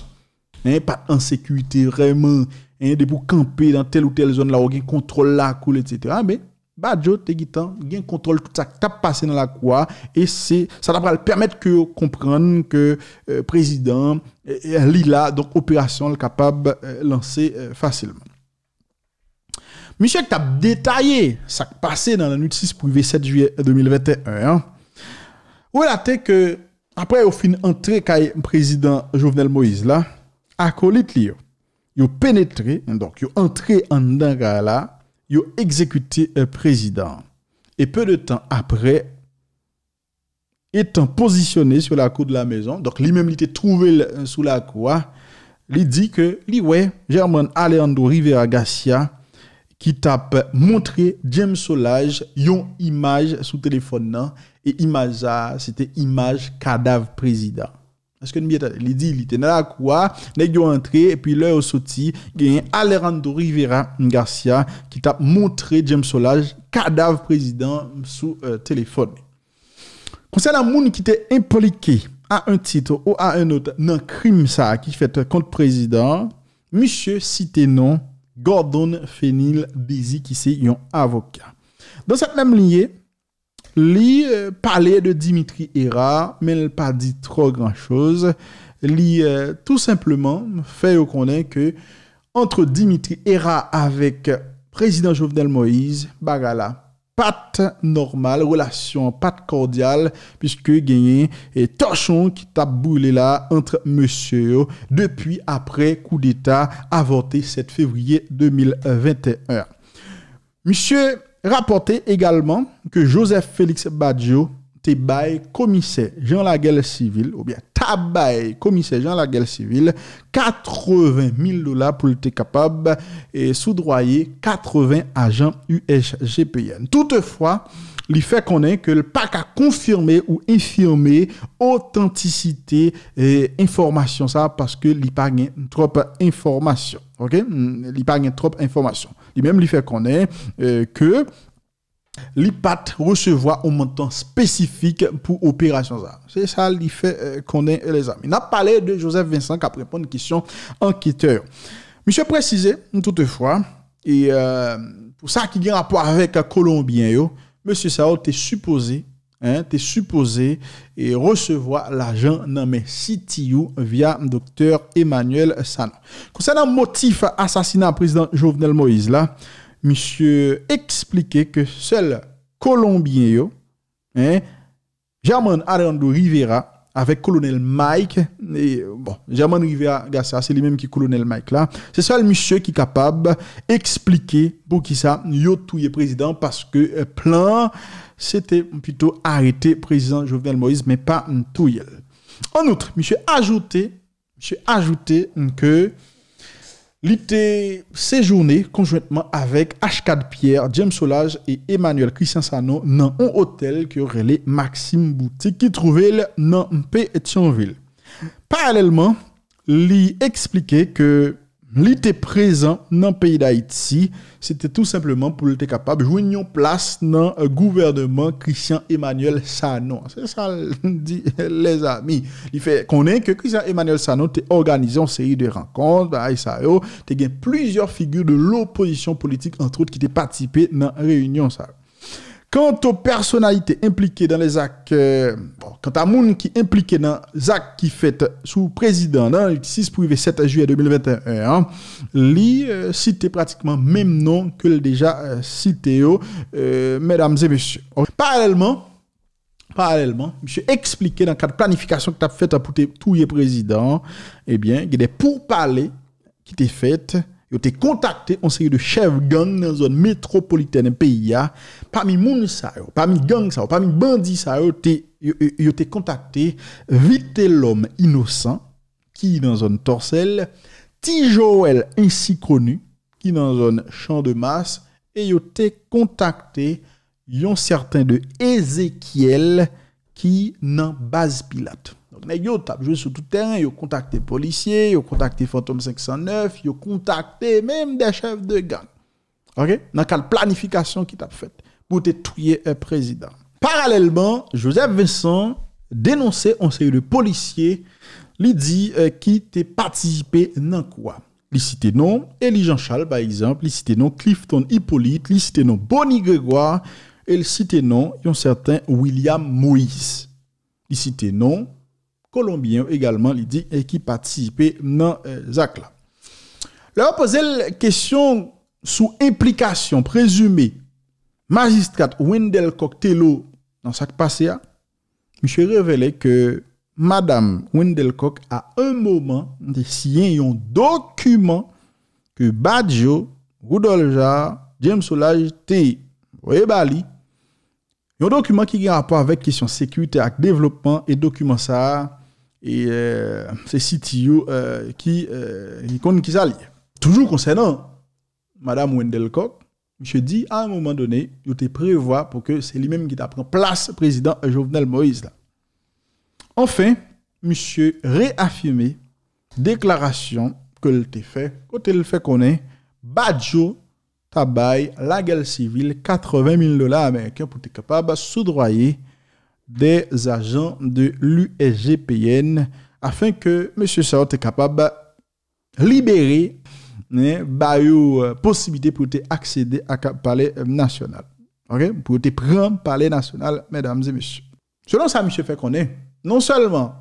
n'est hein, pas en sécurité vraiment hein, de pour camper dans telle ou telle zone là ou contrôle la coule etc. mais Badjo te contrôle tout ça qui passé dans la quoi et c'est ça va permettre que comprendre que le euh, président euh, est Lila donc opération capable de euh, lancer facilement Michel, qui a détaillé ce qui passé dans la nuit 6 7 juillet 2021. Relaté hein. que après au fin entrée le président Jovenel Moïse là, acolyte li pénétré hein, donc yo entré en dedans là, a exécuté le président. Et peu de temps après étant positionné sur la cour de la maison, donc lui-même il était trouvé euh, sous la cour, il dit que lui ouais, Germain Alejandro Rivera Garcia ki tap montre Jem Solaj yon imaj sou telefon nan, e imaj sa, se te imaj kadav prezident. Aske nbiye ta li di, li te nalakwa, nek yo antre, epi lè yo soti, genye Alerando Rivera Ngarcia, ki tap montre Jem Solaj kadav prezident sou euh, telefon. Konsè la moun ki te impolike a un tito ou a un not, nan krim sa ki fet kont prezident, misye site nan, Gordon Fenil Desi qui c'est un avocat. Dans cette même lignée, il euh, parlait de Dimitri Hera, mais il pas dit trop grand-chose. a euh, tout simplement fait connaître que entre Dimitri Hera avec euh, président Jovenel Moïse, bagala pat normale, relation pas cordiale, puisque gagné et torchon qui t'a brûlé là entre monsieur depuis après coup d'État avorté 7 février 2021. Monsieur rapportait également que Joseph Félix Badjo bail commissaire Jean Laguerre civil ou bien tabay commissaire Jean la guerre civile 80 000 dollars pour être capable et soudroyer 80 agents USGPN. Toutefois, il fait qu'on est que le PAC a confirmé ou infirmé authenticité et information ça parce que l'IPAG pas trop information. OK? Il pas trop information. Lui-même fait qu'on est euh, que l'IPAT recevoir un montant spécifique pour opérations ça. C'est ça qui fait euh, qu'on euh, les amis. On a parlé de Joseph Vincent qui a répondu à une question enquêteur. Monsieur précisé, toutefois, et euh, pour ça qui a rapport avec Colombien, monsieur Sao est supposé hein, supposé et recevoir l'argent nommé CTU via docteur Emmanuel Sano. Concernant motif assassinat président Jovenel Moïse là, monsieur expliquait que seul Colombien, yo, hein, Arando Rivera, avec colonel Mike, et, bon, German Rivera, c'est lui-même qui colonel Mike là, c'est seul monsieur qui est capable d'expliquer pour qui ça, yo tout président parce que euh, plein, c'était plutôt arrêter président Jovenel Moïse, mais pas tout En outre, monsieur ajouté, monsieur ajouté que il séjourné conjointement avec H4 Pierre, James Solage et Emmanuel Christian Sano dans un hôtel qui aurait les Maxime Boutique qui trouvait dans Pétionville. Parallèlement, il expliquait que Li te prezen nan peyi d'Haïti, se te tout simplement pou li te kapab jouen yon plas nan euh, gouvernement Christian Emmanuel Sanon. Se sa li di les amis, li fe konen ke Christian Emmanuel Sanon te organize yon seri de renkontes, te gen plizior figyur de l'oppozisyon politik antrout ki te patipe nan reyunyon sa yo. Quant aux personnalités impliquées dans les actes, euh, quant à Moun qui impliqué dans les actes qui fait sous président dans le 6 privé 7 juillet 2021, hein, euh, cité pratiquement même nom que le déjà euh, cité, mesdames et messieurs. Parallèlement, parallèlement, monsieur expliqué dans le cadre de planification que tu as faite pour tout le président, eh bien, il y a des pourparlers qui étaient faits ils ont contacté en série de chefs gang dans une zone métropolitaine du pays. Parmi les gens, parmi les gangs, parmi les bandits, ils ont contacté vite l'homme innocent qui est dans une zone torselle, Tijoel ainsi connu qui est dans une zone champ de masse, et il ont contacté un certain de Ézéchiel qui est dans base Pilate. Ne yo tab jwen sou tout teren, yo kontakte policye, yo kontakte fantom 509, yo kontakte menm de chef de gang. Ok, nan kal planifikasyon ki tab fet pou te touye e prezident. Paralèlman, Joseph Vincent denonse onseye de policye li di ki euh, te patisipe nan kwa. Li cite nan Elie Jean-Charles, by example, li cite nan Clifton Hippolyte, li cite nan Bonnie Gregoire, li cite nan yon certain William Moïse, li cite nan... Colombien également, il dit, et qui participait dans euh, Zach, là. Leur poser la question sous implication présumée Magistrate Wendell Coctello dans ce passé, suis révélé que Madame Wendell à un moment signé un document que Badjo, Rudolja, James Soulage T. un document qui a rapport avec question sécurité et développement et document ça et euh, c'est CTO euh, qui euh, qui compte qui s'allie. Toujours concernant Madame Wendell Koch, dit dis à un moment donné, il te prévoit pour que c'est lui-même qui t'apprend place président Jovenel Moïse. Enfin, monsieur la déclaration que le fait, quand il fait connaît, Badjo tabaye la guerre civile 80 000 dollars américains pour être capable de soudroyer des agents de l'USGPN afin que M. Sao soit capable de libérer les euh, possibilité pour accéder à palais euh, national. Pour prendre prendre palais national, mesdames et messieurs. Selon ça, M. fait non seulement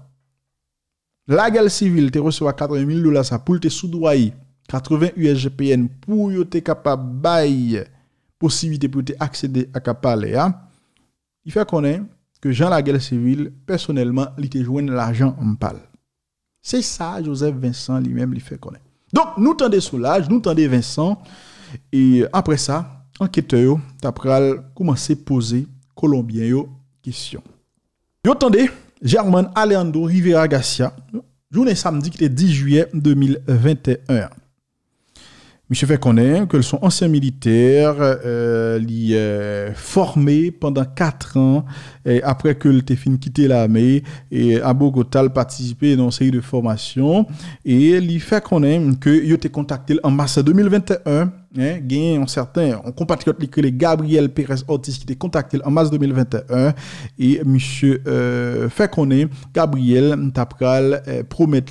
la guerre civile te reçoit 80 000 dollars pour te soudoyer 80 USGPN pour être capable de possibilité pour accéder à palais. Hein. Il fait qu'on est que Jean laguerre civil personnellement, lui te joint l'argent en parle. C'est ça, Joseph Vincent lui-même lui fait connaître. Donc, nous tendez Soulage, nous tendez Vincent, et après ça, enquêteur, as commencer à poser Colombien question. Vous tendez, Germain Alejandro Rivera Garcia, journée samedi qui était 10 juillet 2021. Monsieur fait connaître que son ancien militaire euh, euh, formé pendant quatre ans et après que le Téfine quitté l'armée et à Bogota, participé dans une série de formations et il fait connaître que il a été contacté en mars 2021 hein, en un certain, un compatriote qui Gabriel Pérez Ortiz qui été contacté en mars 2021 et monsieur euh, fait Gabriel tapral euh,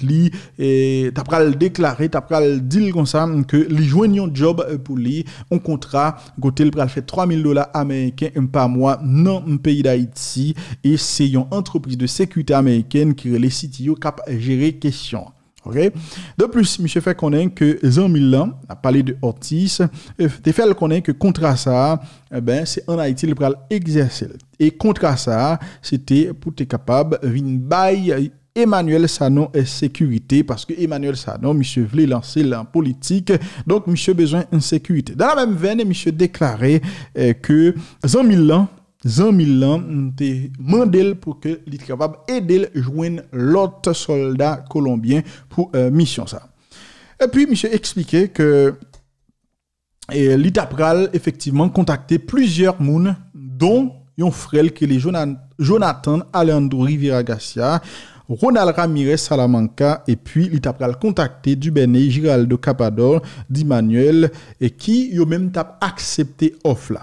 lui et tapral déclarer tapral dire comme ça que les joignent un job euh, pour lui un contrat côté il fait 3000 dollars américains par mois dans le pays d'Haïti et c'est une entreprise de sécurité américaine qui est les CTO cap gérer question Okay? De plus, monsieur fait connaître que Jean Milan a parlé de Ortiz, euh, fait connaître que contre ça, eh ben, c'est en Haïti le pral exercer. Et contre ça, c'était pour être capable d'une bail Emmanuel Sanon et sécurité parce que Emmanuel Sanon, monsieur voulait lancer la politique, donc monsieur besoin de sécurité. Dans la même veine, monsieur déclarait euh, que Jean Milan zanmil lan, te mandel pour que li capable aider joindre l'autre soldat colombien pour euh, mission ça. Et puis monsieur expliquait que et euh, a effectivement contacté plusieurs personnes, dont que les Jonathan Alejandro Rivera Garcia Ronald Ramirez Salamanca et puis il t'a contacté du Giraldo Capador Dimanuel, et qui ont même accepté l'offre.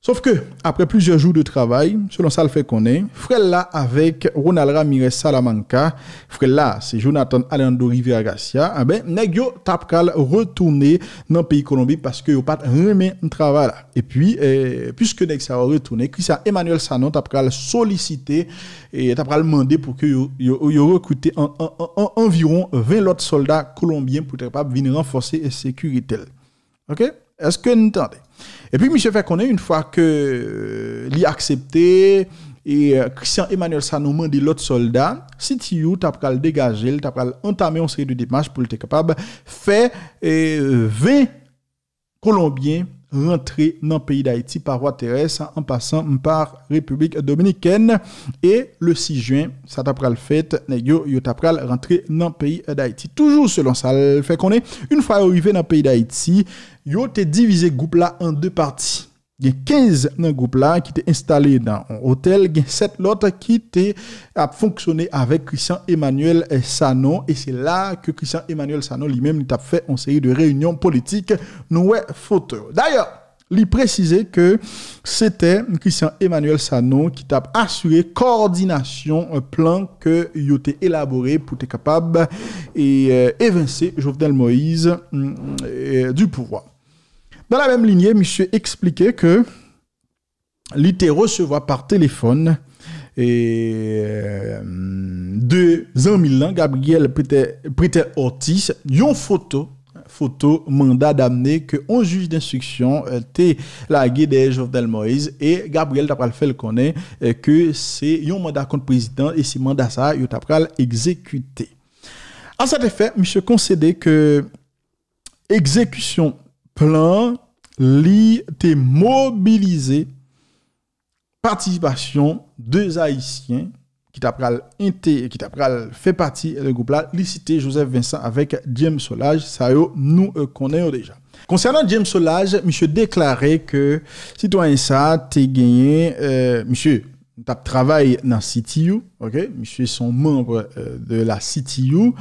Sauf que, après plusieurs jours de travail, selon ça le fait qu'on est, frère là avec Ronald Ramirez Salamanca, frère là, c'est Jonathan Alejandro Rivera Garcia, eh ben, nèg retourner dans le pays Colombie parce que a pas remet travail Et puis, eh, puisque nèg ça retourné, Christian Emmanuel Sanon tap sollicité solliciter et tap kal demander pour que yo, environ 20 autres soldats colombiens pour capable venir renforcer la sécurité. OK? Est-ce que nous entendez? Et puis, monsieur fait qu'on une fois que euh, l'y accepté, et euh, Christian Emmanuel Sanomon dit l'autre soldat, si tu as le dégager, tu as entamer une série de démarches pour être capable de faire 20 euh, Colombiens rentrer dans le pays d'Haïti par voie terrestre en passant par République dominicaine. Et le 6 juin, ça tapera le fait, Negio, yo tapral rentrer dans le pays d'Haïti. Toujours selon ça, le fait qu'on est, une fois arrivé dans le pays d'Haïti, Yo a divisé groupe là en deux parties. Il y a 15 dans groupe là qui étaient installés dans un hôtel, il y a 7 autres qui ont fonctionné avec Christian Emmanuel Sanon et c'est là que Christian Emmanuel Sanon lui-même a fait une série de réunions politiques nous D'ailleurs, il précisait que c'était Christian Emmanuel Sanon qui a assuré coordination un plan que il élaboré pour être capable et euh, Jovenel Moïse mm, euh, du pouvoir. Dans la même lignée, M. expliquait que l'ité recevait par téléphone et euh, de ans, Gabriel Priter Ortiz, une photo photo mandat d'amener que un juge d'instruction euh, était la guide de Jovenel Moïse et Gabriel Tapral fait le connaît euh, que c'est un mandat contre président et c'est mandat ça il pas exécuté. À cet effet, M. concédait que exécution plan li te mobilisé participation deux haïtiens qui inté qui fait partie du groupe là licité Joseph Vincent avec James Solage ça nous connaissons euh, déjà concernant James Solage monsieur déclarait que citoyen ça t'es gagné monsieur tu travaillé dans CTU, ok? Monsieur est son membre euh, de la CTU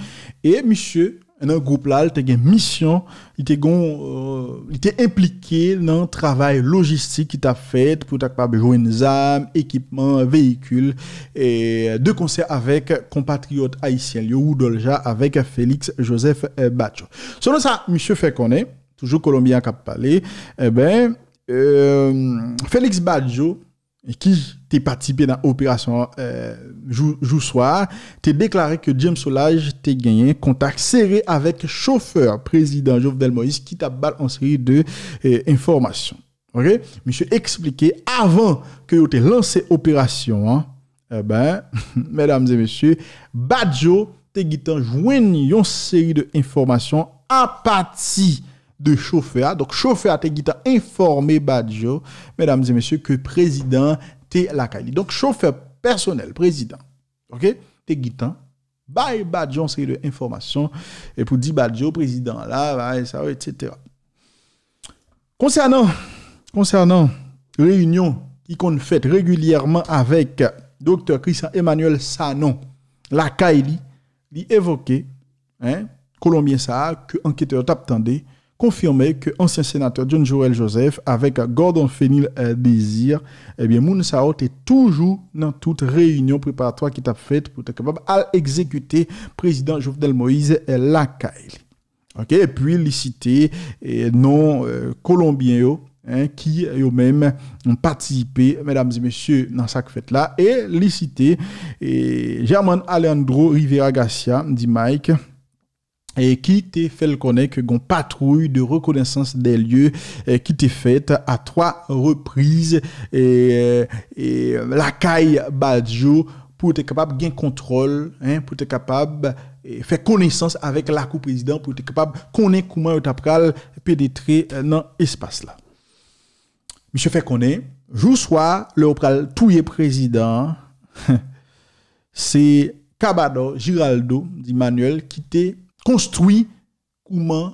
et monsieur nan goup lal te gen misyon, li te euh, implike nan travay logistik ki ta fet, pou tak pa bejou en zam, ekipman, veyikul, de konser avèk kompatriot Haitien Liu, ou dolja avèk Félix Joseph euh, Baccio. Sonon sa, M. Fekone, toujou Colombian kap pale, eh euh, Félix Baccio, qui t'est participé dans l'opération euh, jour soir, t'es déclaré que James Solage t'a gagné un contact serré avec chauffeur président Jovenel Moïse qui t'a balle en série de euh, informations. OK Monsieur expliqué avant que vous t'ayez lancé opération hein. eh ben mesdames et messieurs, Badjo t'a guitant une série d'informations informations à partir de chauffeur. Donc, chauffeur te guitant informé Badjo, mesdames et messieurs, que président te la Kali. Donc, chauffeur personnel, président, ok, te guitant bye Badjo, c'est de information et pour dire Badjo, président là, ça, etc. Concernant, concernant réunion qui qu'on fait régulièrement avec Dr. Christian Emmanuel Sanon, la Kaili, il évoquait, hein, Colombien ça, que enquêteur t'attendait confirmé que ancien sénateur John Joel Joseph avec Gordon Fenil euh, Désir, eh bien, Mounsao est toujours dans toute réunion préparatoire qui t'a faite pour être capable d'exécuter exécuter président Jovenel Moïse euh, Lacaille. OK, et puis licité et eh, non euh, colombien hein, qui eux-mêmes ont participé, mesdames et messieurs, dans cette fête-là. Et les cités, et eh, Alejandro Rivera Garcia, dit Mike, et qui t'a fait le connaître une patrouille de reconnaissance des lieux qui t'est faite à trois reprises et, euh, euh, la caille Badjo pour être capable de gagner contrôle, hein, pour être capable de faire connaissance avec la coupe président, pour être capable de connaître comment tu pénétrer euh, dans l'espace-là. Monsieur fait connaître, jour soir, le tout est président, c'est Cabado Giraldo, dit Manuel, qui était construit comment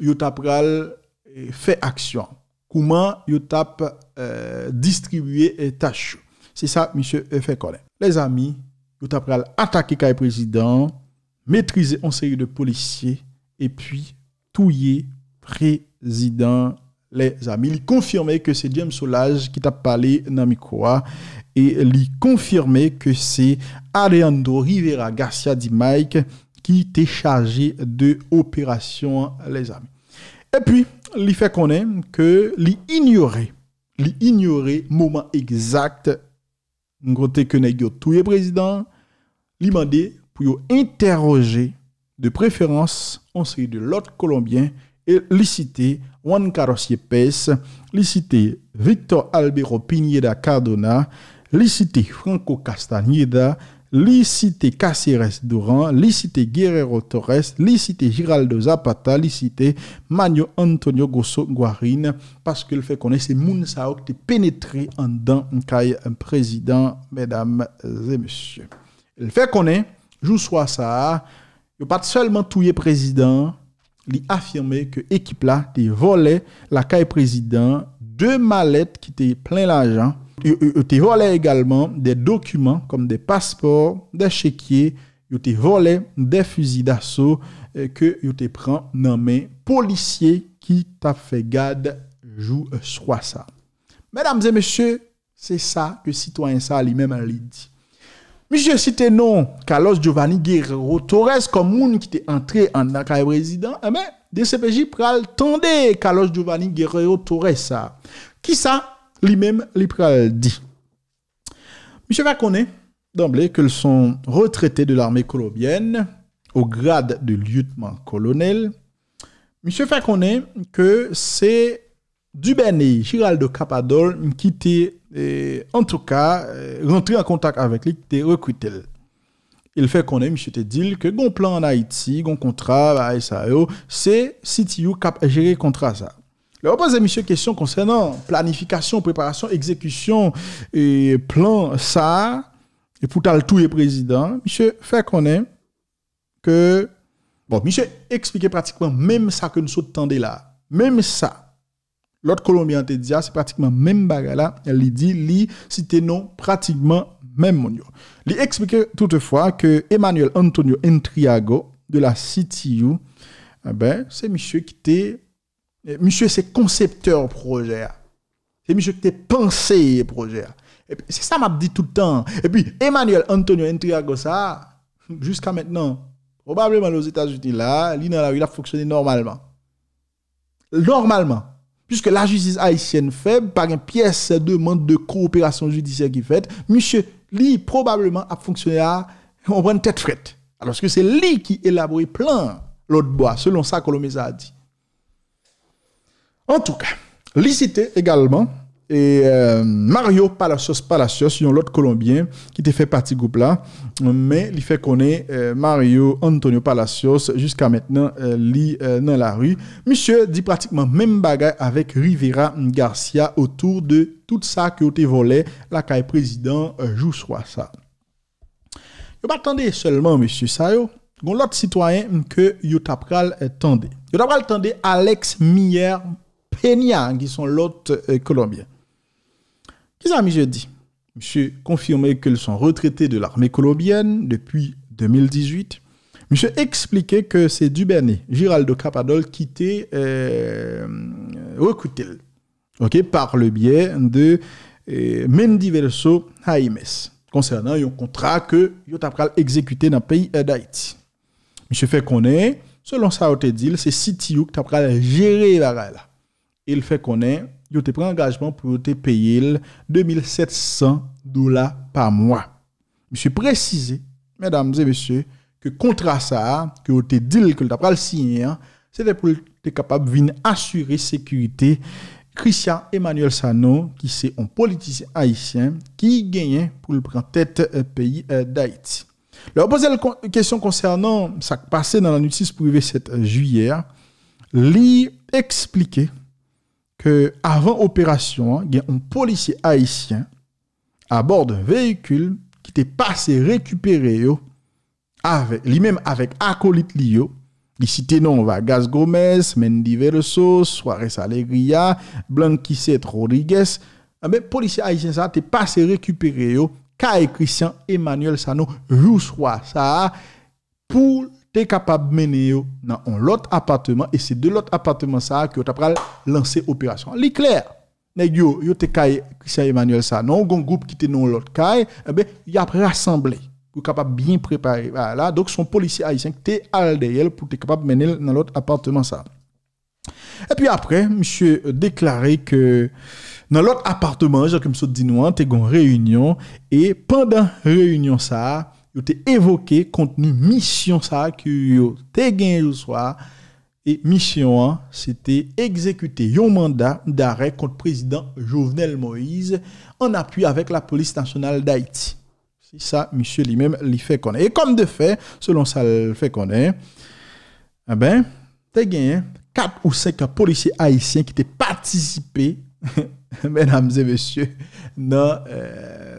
yo pral eh, fait action, comment yo tap euh, distribuer tâches. C'est ça, monsieur fait connaître. Les amis, yo tapral attaquer le président, maîtriser une série de policiers et puis le président les amis. Il confirmait que c'est James Solage qui t'a parlé dans micro et il confirmait que c'est Alejandro Rivera Garcia Di Mike qui était chargé de opération les amis. Et puis, il fait aime que l'ignorer l'ignorer moment exact côté que n'ego tout le président, il pour interroger de préférence on série de l'autre colombien et liciter Juan Carlos Yepes, liciter Victor Albero Pineda Cardona, liciter Franco Castañeda. Licité cité Caceres Duran, licité Guerrero Torres, licité Giraldo Zapata, licité cité Antonio Gosso Guarin, parce que le fait connaître ces Mounsa qui pénétré en dans un président, mesdames et messieurs. Le fait connaître, jour soit ça, il pas seulement tout le président, il affirmé que l'équipe là, volé la caille président, deux mallettes qui étaient plein l'argent. Ils ont volé également des documents comme des passeports, des chéquiers, ils ont volé des fusils d'assaut euh, que ils ont pris dans policiers qui t'a fait garde jour soit ça. Mesdames et messieurs, c'est ça que citoyen ça lui-même a dit. Monsieur cité non Carlos Giovanni Guerrero Torres comme moun qui était entré en tant président, mais eh ben, DCPJ pral tendez Carlos Giovanni Guerrero Torres Qui ça lui-même, lui dit. Monsieur va d'emblée qu'ils sont retraités de l'armée colombienne au grade de lieutenant-colonel. Monsieur fait que c'est Dubéné, Giraldo Capadol, qui était, eh, en tout cas, eh, rentré en contact avec lui, qui était recruté. Il fait connaître, monsieur te dit, que gon plan en Haïti, gon contrat à SAO, e c'est CTU qui a géré contrat ça. Et on pose monsieur question concernant planification, préparation, exécution et plan ça. Et pour tout le président, monsieur fait qu'on est que bon, monsieur expliquez pratiquement même ça que nous sommes là, même ça. L'autre Colombien te dit, ah, c'est pratiquement même bagarre là. Elle dit, lui, si non, pratiquement même mon Il explique toutefois que Emmanuel Antonio Entriago de la CTU, eh ben, c'est monsieur qui était monsieur, c'est concepteur projet. C'est monsieur qui a pensé projet. C'est ça m'a dit tout le temps. Et puis, Emmanuel Antonio ça, jusqu'à maintenant, probablement aux États-Unis, là, il a fonctionné normalement. Normalement. Puisque la justice haïtienne faible, par une pièce de demande de coopération judiciaire qui fait, monsieur, lui, probablement, a fonctionné à, on prend tête faite. Alors que c'est lui qui élaboré plein l'autre bois, selon ça que a dit. En tout cas, licité également, et euh, Mario Palacios Palacios, l'autre Colombien qui te fait partie du groupe là, mais il fait connaître euh, Mario Antonio Palacios jusqu'à maintenant euh, dans la rue. Monsieur dit pratiquement même bagaille avec Rivera Garcia autour de tout ça que été volé la caille président joue soit ça. Yo attendez seulement monsieur Sayo, gon l'autre citoyen que vous attendez. tendez. Yo tapral tendez Alex Mier Peña, qui sont l'autre euh, Colombien. Qu'est-ce que monsieur dit Monsieur confirmé qu'ils sont retraités de l'armée colombienne depuis 2018. Monsieur expliquait que c'est Duberné, Giraldo Capadol, qui était euh, recruté par le biais de euh, Mendiverso Jaimes concernant un contrat que Yotapral exécuté dans le pays d'Haïti. Monsieur fait connaître, selon ça, dit, c'est Sitiou qui a géré la là il fait ait il te prend engagement pour te payer 2700 dollars par mois. suis précisé, mesdames et messieurs, que contrat ça, que vous avez dit que vous le signé, hein, c'est pour être capable de assurer sécurité. Christian Emmanuel Sano, qui est un politicien haïtien, qui gagne pour le prendre tête euh, pays euh, d'Haïti. Leur poser la question concernant ce qui passé dans la notice privée 7 euh, juillet, hein. lui expliquer avant opération, hein, il y a un policier haïtien à bord d'un véhicule qui était passé récupérer avec lui-même avec acolyte Lio. Il citait non Vargas Gomez, Mendy Suarez Alegria, Blanquicet Rodriguez. Ah, mais policier haïtien ça était passé récupéré, yo Christian Emmanuel Sano Rousseau, ça pour tu es capable de mener dans l'autre appartement et c'est de l'autre appartement ça que tu as lancer opération. C'est clair. Nèg yo, yo te Christian Emmanuel ça. Non, un groupe qui te non l'autre kaye, eh ben, y a rassemblé pour capable bien préparer voilà. Donc son policier haïtien t'es al pour te capable mener dans l'autre appartement ça. Et puis après, monsieur euh, déclaré que dans l'autre appartement, j'ai Msot dit nous, t'es une réunion et pendant réunion ça, était évoqué contenu mission ça que ont gagné soir et mission c'était exécuter un mandat d'arrêt contre le président Jovenel Moïse en appui avec la police nationale d'Haïti. C'est ça monsieur lui-même lui fait connaître. Et comme de fait, selon ça le fait connaître, eh ben, t'as gagné 4 ou 5 policiers haïtiens qui ont participé, mesdames et messieurs, dans euh,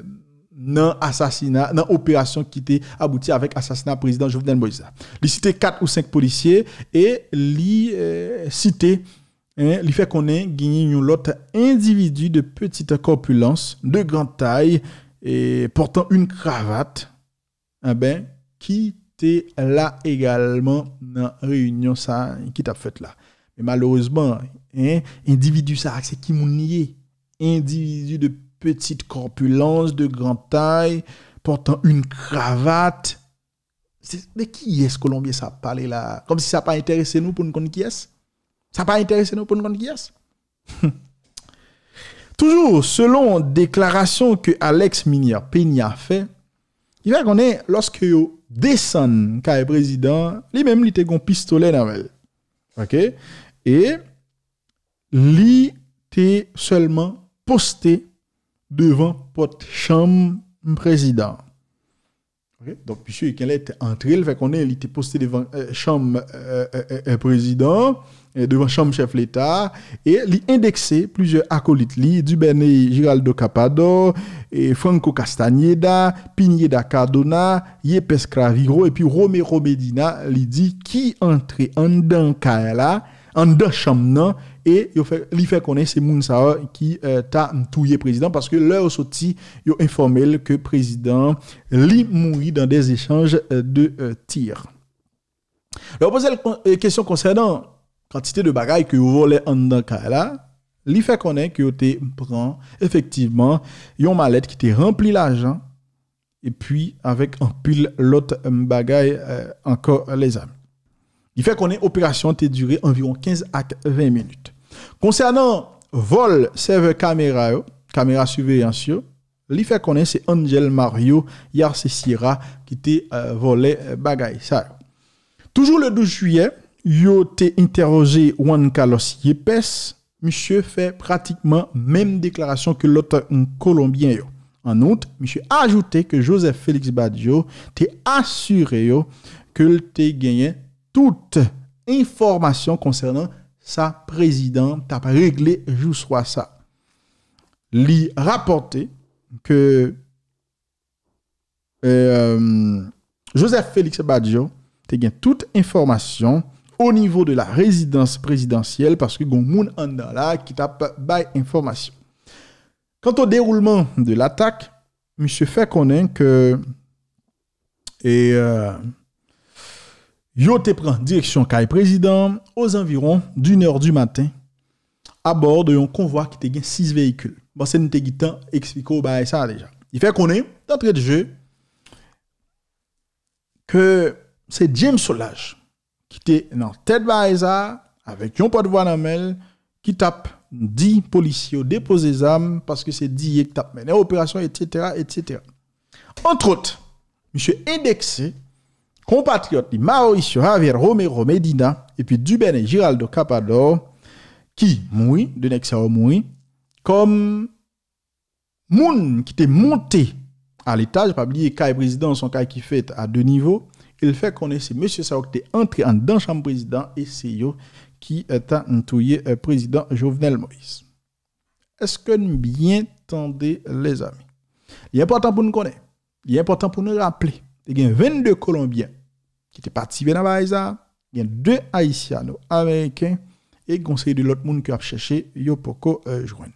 nan operasyon ki te abouti avèk asasina prezident Jovenel Moïsa. Li cite 4 ou 5 polisye e li eh, cite eh, li fe konen gini yon lot individu de petite korpulans, de grand tay e portan yon kravat eh ki te la egalman nan reyunyon sa ki ta fèt la. Maloureseman individu sa akse ki mounye individu de petite corpulence de grande taille, portant une cravate. De qui est-ce Colombien ça parle là Comme si ça pas intéressé nous pour nous connaître qui est Ça pas intéressé nous pour nous connaître qui est Toujours selon déclaration que Alex Minia Peña fait, il va est, lorsque yo descend car président, lui-même il était un pistolet dans elle. OK Et lui était seulement posté devant porte chambre président. Donc, monsieur qu'elle était entré, il fait qu'on est, il était posté devant euh, chambre euh, euh, président, devant chambre chef l'État, et il indexé plusieurs acolytes, lui, du Giraldo Capado, et Franco Castagneda, Pineda Cardona, Yepes Craviro, et puis Romero Medina, il dit qui entré en dedans en dedans chambre, et il fait, fait connaître ces qui a t'a le président parce que leur sorti, ils ont informé que président Li mourit dans des échanges euh, de euh, tirs. Leur poser la euh, question concernant quantité de bagaille que vous volez en dans là, li fait connaître que vous prend effectivement une mallette qui était rempli l'argent et puis avec un pile l'autre euh, bagaille encore les amis. Il fait qu'on opération a duré environ 15 à 20 minutes. Concernant vol serveur caméra, caméra surveillance, il fait connaître c'est Angel Mario Yarse Sierra qui était euh, volé euh, Toujours le 12 juillet, yo été interrogé Juan Carlos Yepes, monsieur fait pratiquement même déclaration que l'autre colombien En outre, monsieur a ajouté que Joseph Félix Badio t'est assuré yo que il gagné toute information concernant sa président, t'as réglé soit ça. Li rapporté que euh, Joseph Félix Badjo te gain toute information au niveau de la résidence présidentielle parce que gon moun en qui tape by information. Quant au déroulement de l'attaque, monsieur fait connaître que et euh, Yo te prend direction Kai Président aux environs d'une heure du matin à bord de un convoi qui te 6 véhicules. Bon, c'est nous te guitant au bah, ça déjà. Il fait qu'on est d'entrée de jeu que c'est James Solage qui était dans tête ça avec un de voix dans qui tape 10 policiers déposer des armes parce que c'est 10 qui tape les opération etc etc. Entre autres, M. indexé compatriotes Mauricio Javier Romero Medina et puis Dubene Giraldo Capador qui moui, de moui comme moun qui était monté à l'étage, pas oublier le président, son cas qui fait à deux niveaux, il fait connaître monsieur Sao qui est entré en dans chambre président et c'est qui est un euh, président Jovenel Moïse. Est-ce que nous bien tendez les amis? Il est important pour nous connaître, il est important pour nous rappeler. Il y a 22 Colombiens qui était participé dans la Il y a deux haïtiens, américains et conseiller de l'autre monde qui a cherché Yopoko euh, joindre.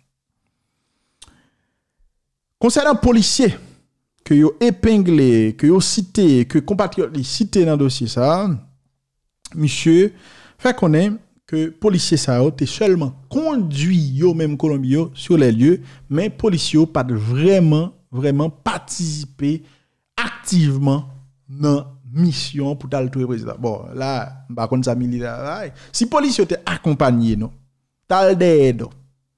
Concernant policiers que yo épinglé, que yo cité, que compatriotes cités dans le dossier ça, monsieur fait connaître que policiers ça été seulement conduit yo même Colombie sur les lieux, mais policiers pas vraiment vraiment participer activement dans mission pour t'aller le président. Bon, là, par contre, ça militaire. Si police était accompagné, non, t'as l'aide.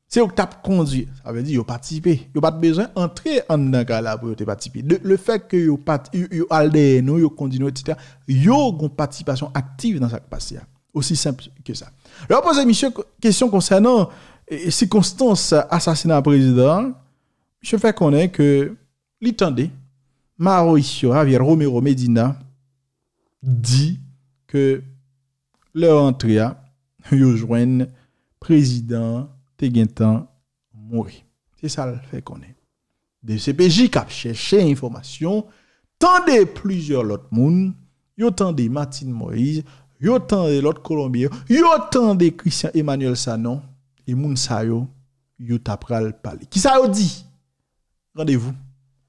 C'est au tap conduit. Ça veut dire, yo participé. pas besoin d'entrer en dans gala pour participer. Le, fait que yo part, yo non, yo continue, etc. Yo une participation active dans ça passé. Hein. Aussi simple que ça. alors poser une question concernant les eh, eh, circonstances euh, assassinat président. Je fais connaître que l'étendue, Mauricio Javier Romero Medina dit que leur entrée a le président Teguentan Mouri. C'est ça le fait qu'on est. Des CPJ qui cherché information, de plusieurs autres monde, yo de Martine Moïse, yo de l'autre Colombien, yo de Christian Emmanuel Sanon et moun sa yo yo tapral parler. Qui ça yo dit Rendez-vous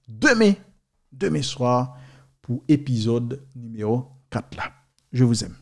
demain, demain soir pour épisode numéro je vous aime.